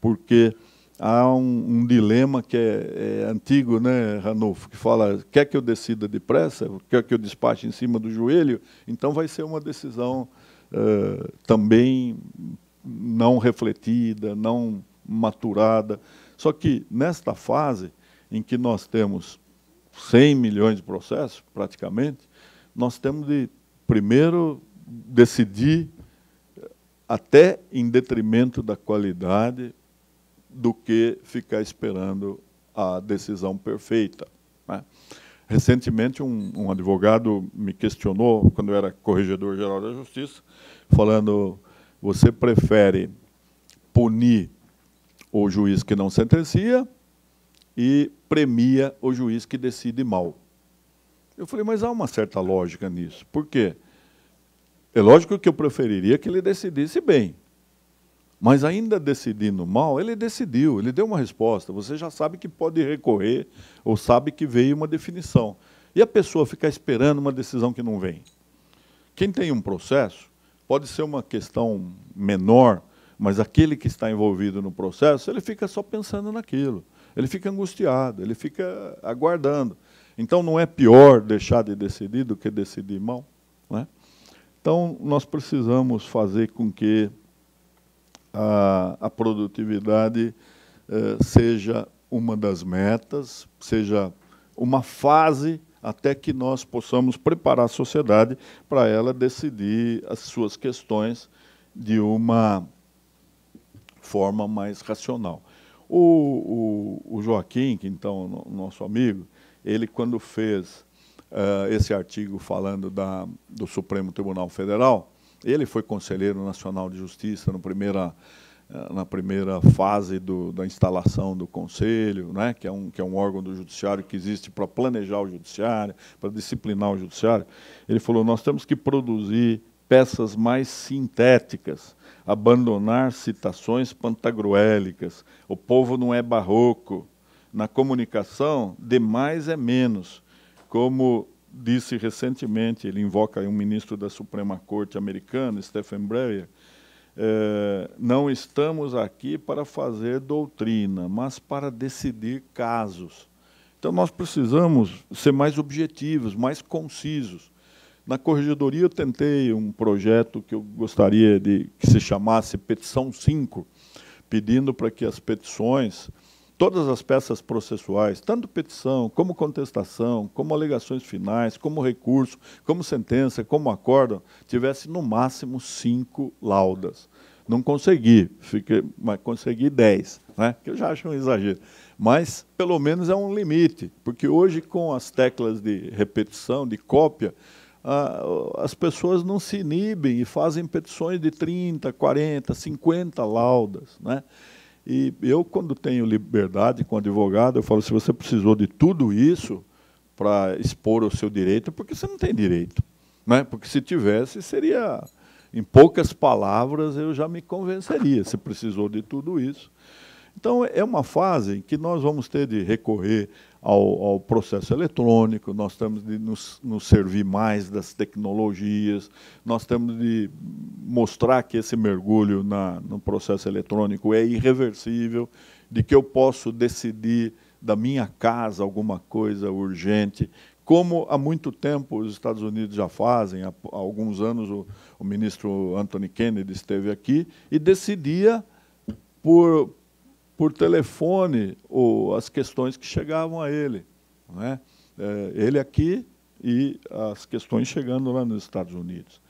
porque há um, um dilema que é, é, antigo, né, Ranulfo, que fala, quer que eu decida depressa, quer que eu despache em cima do joelho, então vai ser uma decisão uh, também não refletida, não maturada. Só que nesta fase em que nós temos 100 milhões de processos, praticamente, nós temos de primeiro decidir até em detrimento da qualidade, do que ficar esperando a decisão perfeita. Né? Recentemente, um, um, advogado me questionou, quando eu era corregedor-geral da Justiça, falando, você prefere punir o juiz que não sentencia e premia o juiz que decide mal. Eu falei, mas há uma certa lógica nisso. Por quê? Porque é lógico que eu preferiria que ele decidisse bem. Mas ainda decidindo mal, ele decidiu, ele deu uma resposta. Você já sabe que pode recorrer ou sabe que veio uma definição. E a pessoa ficar esperando uma decisão que não vem. Quem tem um processo, pode ser uma questão menor, mas aquele que está envolvido no processo, ele fica só pensando naquilo. Ele fica angustiado, ele fica aguardando. Então não é pior deixar de decidir do que decidir mal. Não é? Então, nós precisamos fazer com que a, a produtividade eh, seja uma das metas, seja uma fase até que nós possamos preparar a sociedade para ela decidir as suas questões de uma forma mais racional. O, o, o Joaquim, que então é nosso amigo, ele quando fez uh, esse artigo falando da, do Supremo Tribunal Federal. Ele foi conselheiro nacional de justiça no primeira, uh, na primeira fase do, da instalação do Conselho, né, que, é um, que é um órgão do Judiciário que existe para planejar o Judiciário, para disciplinar o Judiciário. Ele falou: nós temos que produzir peças mais sintéticas, abandonar citações pantagruélicas. O povo não é barroco. Na comunicação, demais é menos. Como disse recentemente, ele invoca um ministro da Suprema Corte americana, Stephen Breyer, é, não estamos aqui para fazer doutrina, mas para decidir casos. Então, nós precisamos ser mais objetivos, mais concisos. Na corregedoria, eu tentei um projeto que eu gostaria de que se chamasse Petição 5, pedindo para que as petições todas as peças processuais, tanto petição, como contestação, como alegações finais, como recurso, como sentença, como acordo, tivesse no máximo cinco laudas. Não consegui, fiquei, mas consegui dez, né? que eu já acho um exagero. Mas, pelo menos, é um limite, porque hoje, com as teclas de repetição, de cópia, as pessoas não se inibem e fazem petições de 30, 40, 50 laudas. Né? E eu, quando tenho liberdade com advogado, eu falo: se você precisou de tudo isso para expor o seu direito, porque você não tem direito. Né? Porque se tivesse, seria. Em poucas palavras, eu já me convenceria. Você precisou de tudo isso então, é uma fase em que nós vamos ter de recorrer ao, ao processo eletrônico, nós temos de nos, nos, servir mais das tecnologias, nós temos de mostrar que esse mergulho na, no processo eletrônico é irreversível, de que eu posso decidir da minha casa alguma coisa urgente, como há muito tempo os Estados Unidos já fazem, há, há alguns anos o, o ministro Anthony Kennedy esteve aqui e decidia por, por telefone ou as questões que chegavam a ele. Né? É, ele aqui e as questões chegando lá nos Estados Unidos.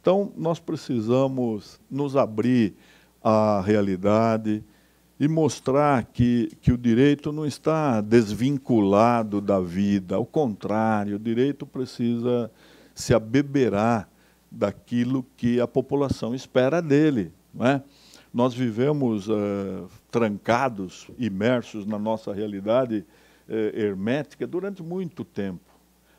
Então, nós precisamos nos abrir à realidade e mostrar que, que o direito não está desvinculado da vida, ao contrário, o direito precisa se abeberar daquilo que a população espera dele. Não é? Nós vivemos, uh, trancados, imersos na nossa realidade eh, hermética durante muito tempo.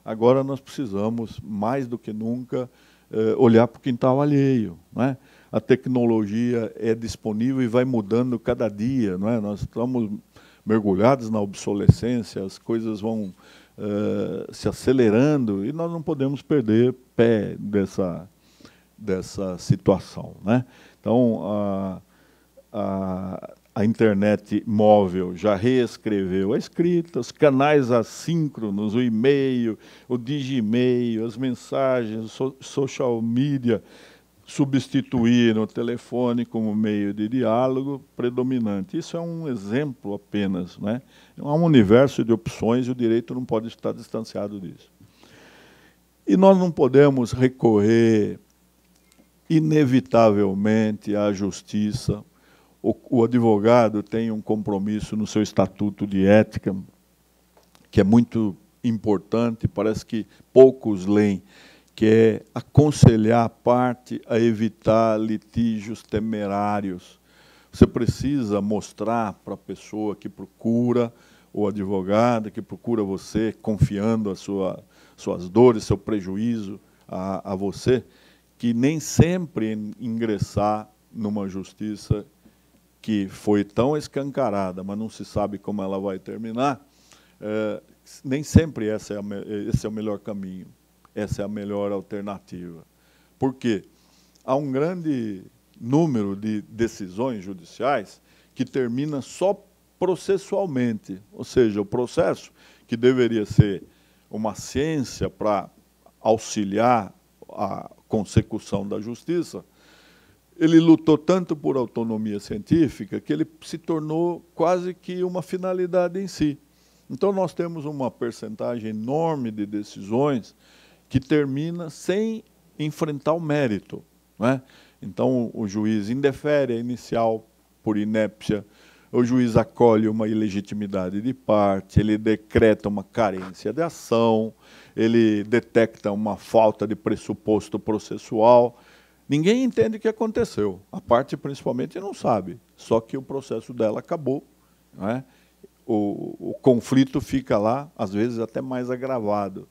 Agora nós precisamos, mais do que nunca, eh, olhar para o quintal alheio. Não é? A tecnologia é disponível e vai mudando cada dia. Não é? Nós estamos mergulhados na obsolescência, as coisas vão eh, se acelerando e nós não podemos perder pé dessa, dessa situação. Né? Então, a, a a internet móvel já reescreveu a escrita, os canais assíncronos, o e-mail, o digimail, as mensagens, so social media substituíram o telefone como meio de diálogo predominante. Isso é um exemplo apenas. Né? Há é um universo de opções e o direito não pode estar distanciado disso. E nós não podemos recorrer inevitavelmente à justiça o, o advogado tem um compromisso no seu estatuto de ética que é muito importante, parece que poucos leem, que é aconselhar a parte a evitar litígios temerários. Você precisa mostrar para a pessoa que procura o advogado, que procura você, confiando as sua, suas dores, seu prejuízo a, a você, que nem sempre ingressar numa justiça que foi tão escancarada, mas não se sabe como ela vai terminar, é, nem sempre essa é a, esse é o melhor caminho, essa é a melhor alternativa. Por quê? Há um grande número de decisões judiciais que termina só processualmente, ou seja, o processo que deveria ser uma ciência para auxiliar a consecução da justiça, ele lutou tanto por autonomia científica que ele se tornou quase que uma finalidade em si. Então nós temos uma percentagem enorme de decisões que termina sem enfrentar o mérito. Né? Então o juiz indefere a inicial por inépcia, o juiz acolhe uma ilegitimidade de parte, ele decreta uma carência de ação, ele detecta uma falta de pressuposto processual. Ninguém entende o que aconteceu. A parte, principalmente, não sabe. Só que o processo dela acabou. Né? O, o conflito fica lá, às vezes, até mais agravado.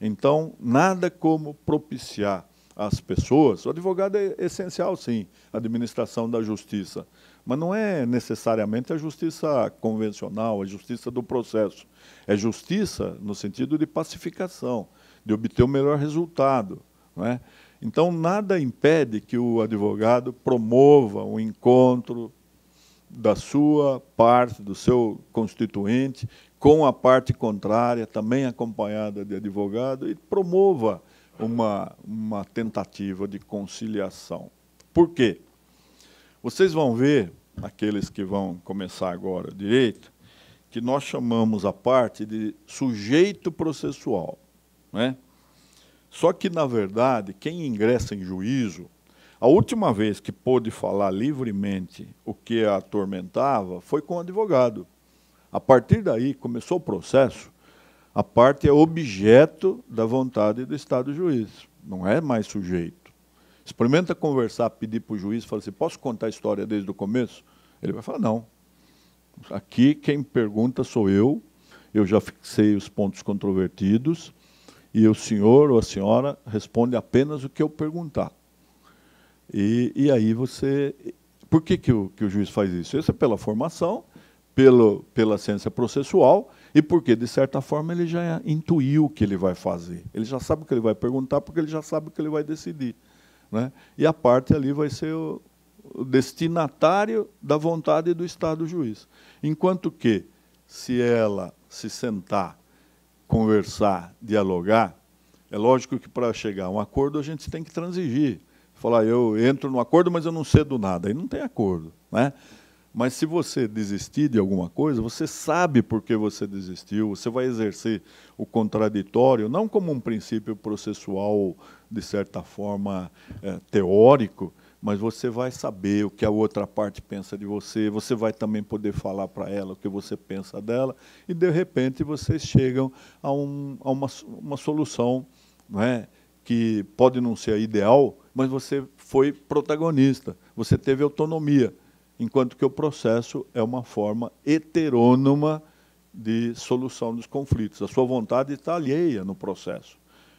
Então, nada como propiciar as pessoas. O advogado é essencial, sim, a administração da justiça. Mas não é necessariamente a justiça convencional, a justiça do processo. É justiça no sentido de pacificação, de obter o melhor resultado. Não é? Então, nada impede que o advogado promova um encontro da sua parte, do seu constituinte, com a parte contrária, também acompanhada de advogado, e promova uma, uma tentativa de conciliação. Por quê? Vocês vão ver, aqueles que vão começar agora direito, que nós chamamos a parte de sujeito processual. Né? Só que, na verdade, quem ingressa em juízo, a última vez que pôde falar livremente o que a atormentava foi com o advogado. A partir daí começou o processo, a parte é objeto da vontade do Estado juiz, não é mais sujeito. Experimenta conversar, pedir para o juiz, falar assim, posso contar a história desde o começo? Ele vai falar, não. Aqui quem pergunta sou eu, eu já fixei os pontos controvertidos, e o senhor ou a senhora responde apenas o que eu perguntar. E, e aí você. Por que, que, o, que o juiz faz isso? Isso é pela formação, pelo, pela ciência processual e porque, de certa forma, ele já intuiu o que ele vai fazer. Ele já sabe o que ele vai perguntar, porque ele já sabe o que ele vai decidir. Né? E a parte ali vai ser o, o destinatário da vontade do Estado juiz. Enquanto que, se ela se sentar conversar, dialogar, é lógico que para chegar a um acordo a gente tem que transigir. Falar, eu entro no acordo, mas eu não cedo nada. Aí não tem acordo. Né? Mas se você desistir de alguma coisa, você sabe por que você desistiu, você vai exercer o contraditório, não como um princípio processual, de certa forma, é, teórico, mas você vai saber o que a outra parte pensa de você, você vai também poder falar para ela o que você pensa dela, e de repente vocês chegam a, um, a uma, uma solução é? que pode não ser a ideal, mas você foi protagonista, você teve autonomia, enquanto que o processo é uma forma heterônoma de solução dos conflitos. A sua vontade está alheia no processo.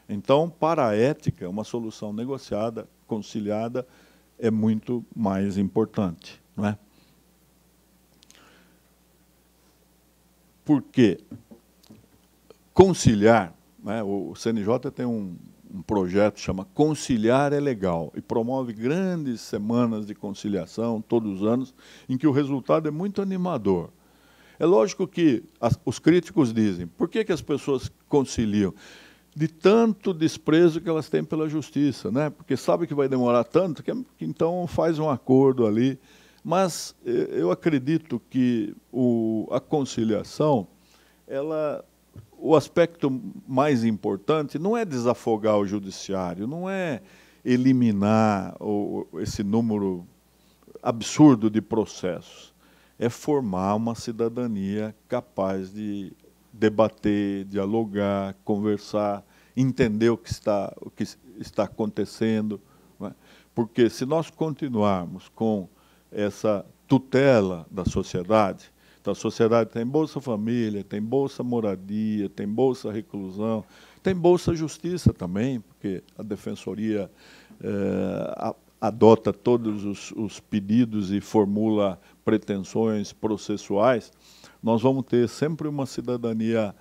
Então, para a ética, é uma solução negociada, conciliada, é muito mais importante. Não é? Porque conciliar, né, o CNJ tem um, um projeto que chama Conciliar é Legal e promove grandes semanas de conciliação todos os anos, em que o resultado é muito animador. É lógico que as, os críticos dizem, por que, que as pessoas conciliam? de tanto desprezo que elas têm pela justiça, né? Porque sabe que vai demorar tanto, que, então faz um acordo ali. Mas eh, eu acredito que o, a conciliação, ela, o aspecto mais importante não é desafogar o judiciário, não é eliminar o, esse número absurdo de processos, é formar uma cidadania capaz de debater, dialogar, conversar, entender o que está, o que está acontecendo. É? Porque se nós continuarmos com essa tutela da sociedade, então, a sociedade tem Bolsa Família, tem Bolsa Moradia, tem Bolsa Reclusão, tem Bolsa Justiça também, porque a Defensoria eh, adota todos os, os pedidos e formula pretensões processuais, nós vamos ter sempre uma cidadania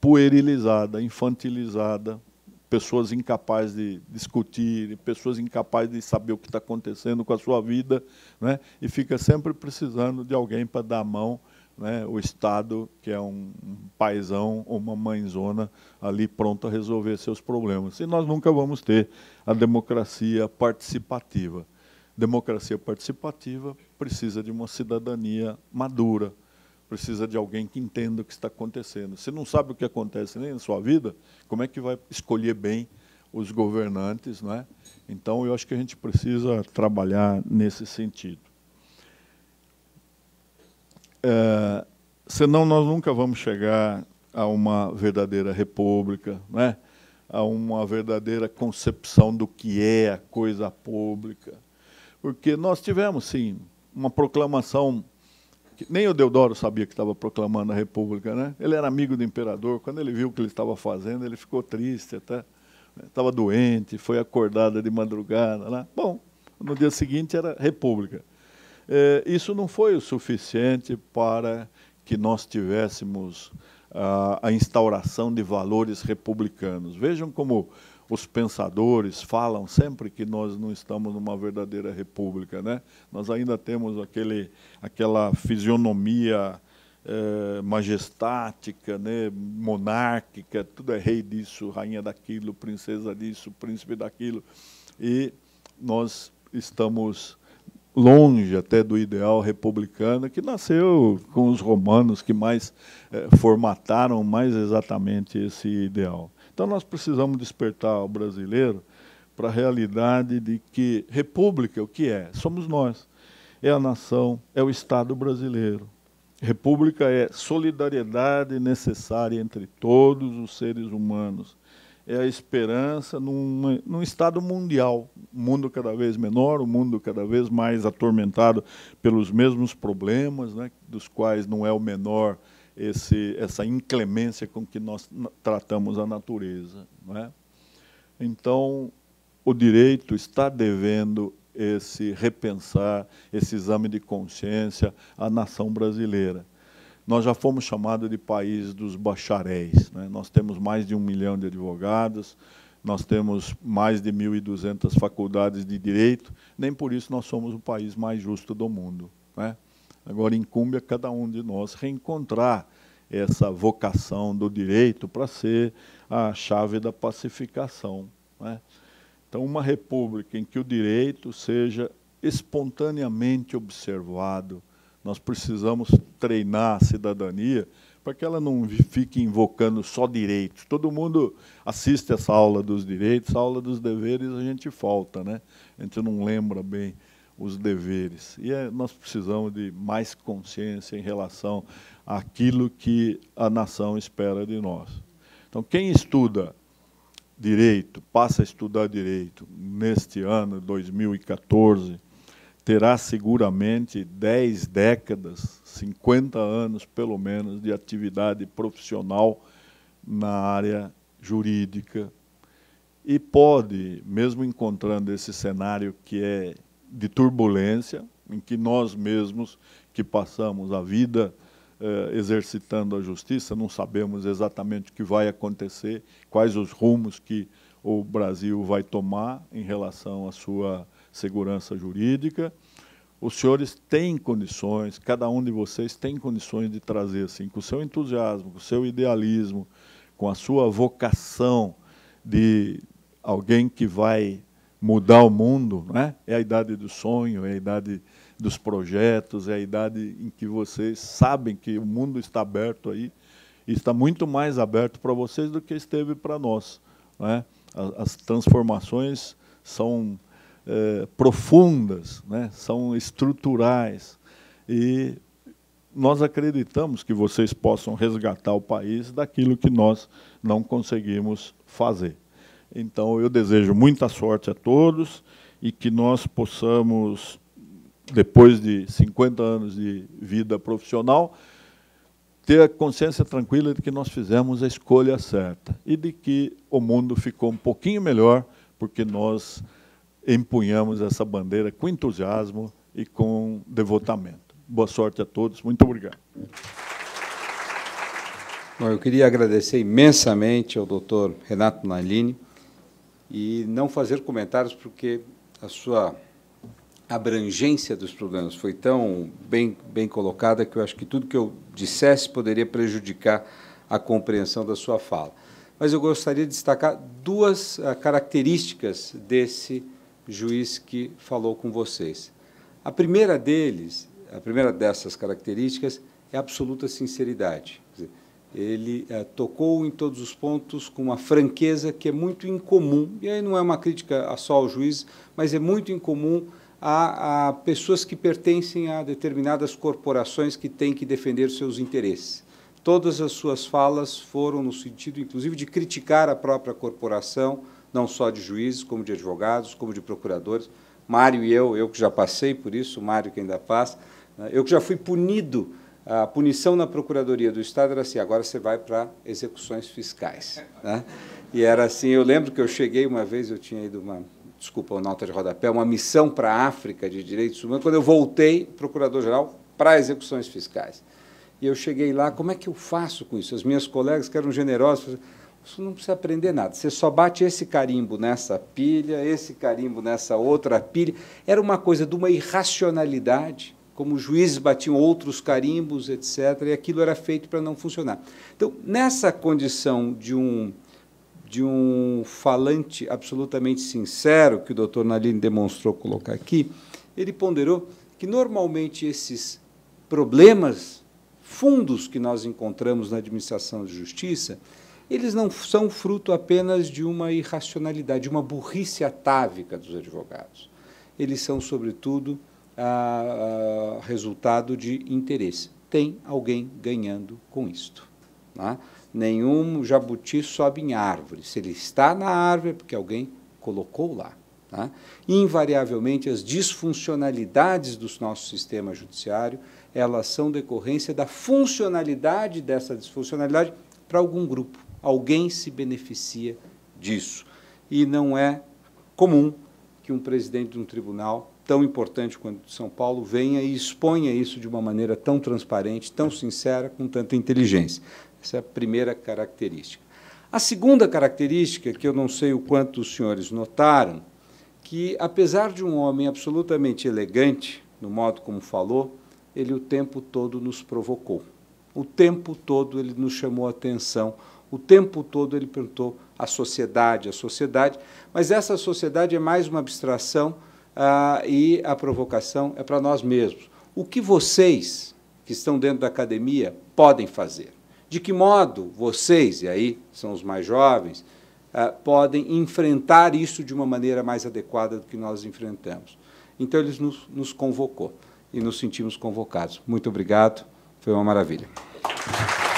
puerilizada, infantilizada, pessoas incapazes de discutir, pessoas incapazes de saber o que está acontecendo com a sua vida, né? e fica sempre precisando de alguém para dar a mão né, o Estado, que é um, paizão ou uma mãezona ali pronta a resolver seus problemas. E nós nunca vamos ter a democracia participativa. Democracia participativa precisa de uma cidadania madura, precisa de alguém que entenda o que está acontecendo. Se não sabe o que acontece nem na sua vida, como é que vai escolher bem os governantes? Né? Então, eu acho que a gente precisa trabalhar nesse sentido. É, senão nós nunca vamos chegar a uma verdadeira república, né? a uma verdadeira concepção do que é a coisa pública. Porque nós tivemos, sim, uma proclamação que nem o Deodoro sabia que estava proclamando a república. Né? Ele era amigo do imperador. Quando ele viu o que ele estava fazendo, ele ficou triste até. Né? Estava doente, foi acordada de madrugada. Lá. Né? Bom, no dia seguinte era república eh, isso não foi o suficiente para que nós tivéssemos a, a instauração de valores republicanos. Vejam como os pensadores falam sempre que nós não estamos numa verdadeira república, né? Nós ainda temos aquele, aquela fisionomia eh, majestática, né? monárquica, tudo é rei disso, rainha daquilo, princesa disso, príncipe daquilo, e nós estamos longe até do ideal republicano, que nasceu com os romanos que mais eh, formataram mais exatamente esse ideal. Então nós precisamos despertar o brasileiro para a realidade de que república é o que é? Somos nós. É a nação, é o Estado brasileiro. República é solidariedade necessária entre todos os seres humanos é a esperança num, num estado mundial, um mundo cada vez menor, um mundo cada vez mais atormentado pelos mesmos problemas, né, dos quais não é o menor esse, essa inclemência com que nós tratamos a natureza. É? Então, o direito está devendo esse repensar, esse exame de consciência à nação brasileira. Nós já fomos chamados de país dos bacharéis. Né? Nós temos mais de um milhão de advogados, nós temos mais de 1.200 faculdades de direito, nem por isso nós somos o país mais justo do mundo. Né? Agora, incumbe a cada um de nós reencontrar essa vocação do direito para ser a chave da pacificação. Né? Então, uma república em que o direito seja espontaneamente observado, nós precisamos treinar a cidadania para que ela não fique invocando só direitos. Todo mundo assiste essa aula dos direitos, a aula dos deveres a gente falta, né? a gente não lembra bem os deveres. E é, nós precisamos de mais consciência em relação àquilo que a nação espera de nós. Então, quem estuda direito, passa a estudar direito neste ano, 2014, terá seguramente 10 décadas, 50 anos pelo menos, de atividade profissional na área jurídica e pode, mesmo encontrando esse cenário que é de turbulência, em que nós mesmos que passamos a vida eh, exercitando a justiça, não sabemos exatamente o que vai acontecer, quais os rumos que o Brasil vai tomar em relação à sua segurança jurídica. Os senhores têm condições, cada um de vocês tem condições de trazer, assim, com o seu entusiasmo, com o seu idealismo, com a sua vocação de alguém que vai mudar o mundo, né? é a idade do sonho, é a idade dos projetos, é a idade em que vocês sabem que o mundo está aberto aí, e está muito mais aberto para vocês do que esteve para nós. Né? As transformações são eh, profundas, né? são estruturais. E nós acreditamos que vocês possam resgatar o país daquilo que nós não conseguimos fazer. Então, eu desejo muita sorte a todos e que nós possamos, depois de 50 anos de vida profissional, ter a consciência tranquila de que nós fizemos a escolha certa e de que o mundo ficou um pouquinho melhor porque nós empunhamos essa bandeira com entusiasmo e com devotamento. Boa sorte a todos, muito obrigado. Bom, eu queria agradecer imensamente ao doutor Renato Nalini e não fazer comentários porque a sua abrangência dos problemas foi tão bem, bem colocada que eu acho que tudo que eu dissesse poderia prejudicar a compreensão da sua fala. Mas eu gostaria de destacar duas ah, características desse juiz que falou com vocês. A primeira deles, a primeira dessas características é absoluta sinceridade. Ele é, tocou em todos os pontos com uma franqueza que é muito incomum, e aí não é uma crítica só ao juiz, mas é muito incomum a, a pessoas que pertencem a determinadas corporações que têm que defender seus interesses. Todas as suas falas foram no sentido, inclusive, de criticar a própria corporação, não só de juízes, como de advogados, como de procuradores. Mário e eu, eu que já passei por isso, Mário que ainda passa, né? eu que já fui punido, a punição na Procuradoria do Estado era assim, agora você vai para execuções fiscais. Né? E era assim, eu lembro que eu cheguei uma vez, eu tinha ido uma, desculpa, uma nota de rodapé, uma missão para a África de Direitos Humanos, quando eu voltei, Procurador-Geral, para execuções fiscais. E eu cheguei lá, como é que eu faço com isso? As minhas colegas, que eram generosas, falaram, você não precisa aprender nada. Você só bate esse carimbo nessa pilha, esse carimbo nessa outra pilha. Era uma coisa de uma irracionalidade, como juízes batiam outros carimbos, etc. E aquilo era feito para não funcionar. Então, nessa condição de um de um falante absolutamente sincero que o doutor Naline demonstrou colocar aqui, ele ponderou que normalmente esses problemas fundos que nós encontramos na administração de justiça eles não são fruto apenas de uma irracionalidade, de uma burrice atávica dos advogados. Eles são, sobretudo, a, a, resultado de interesse. Tem alguém ganhando com isto. Né? Nenhum jabuti sobe em árvore. Se ele está na árvore, é porque alguém colocou lá. Né? Invariavelmente, as disfuncionalidades do nosso sistema judiciário elas são decorrência da funcionalidade dessa disfuncionalidade para algum grupo alguém se beneficia disso. E não é comum que um presidente de um tribunal tão importante quanto de São Paulo venha e exponha isso de uma maneira tão transparente, tão sincera, com tanta inteligência. Essa é a primeira característica. A segunda característica, que eu não sei o quanto os senhores notaram, que apesar de um homem absolutamente elegante, no modo como falou, ele o tempo todo nos provocou. O tempo todo ele nos chamou a atenção o tempo todo ele perguntou à sociedade, à sociedade, mas essa sociedade é mais uma abstração ah, e a provocação é para nós mesmos. O que vocês que estão dentro da academia podem fazer? De que modo vocês, e aí são os mais jovens, ah, podem enfrentar isso de uma maneira mais adequada do que nós enfrentamos? Então, ele nos, nos convocou e nos sentimos convocados. Muito obrigado, foi uma maravilha.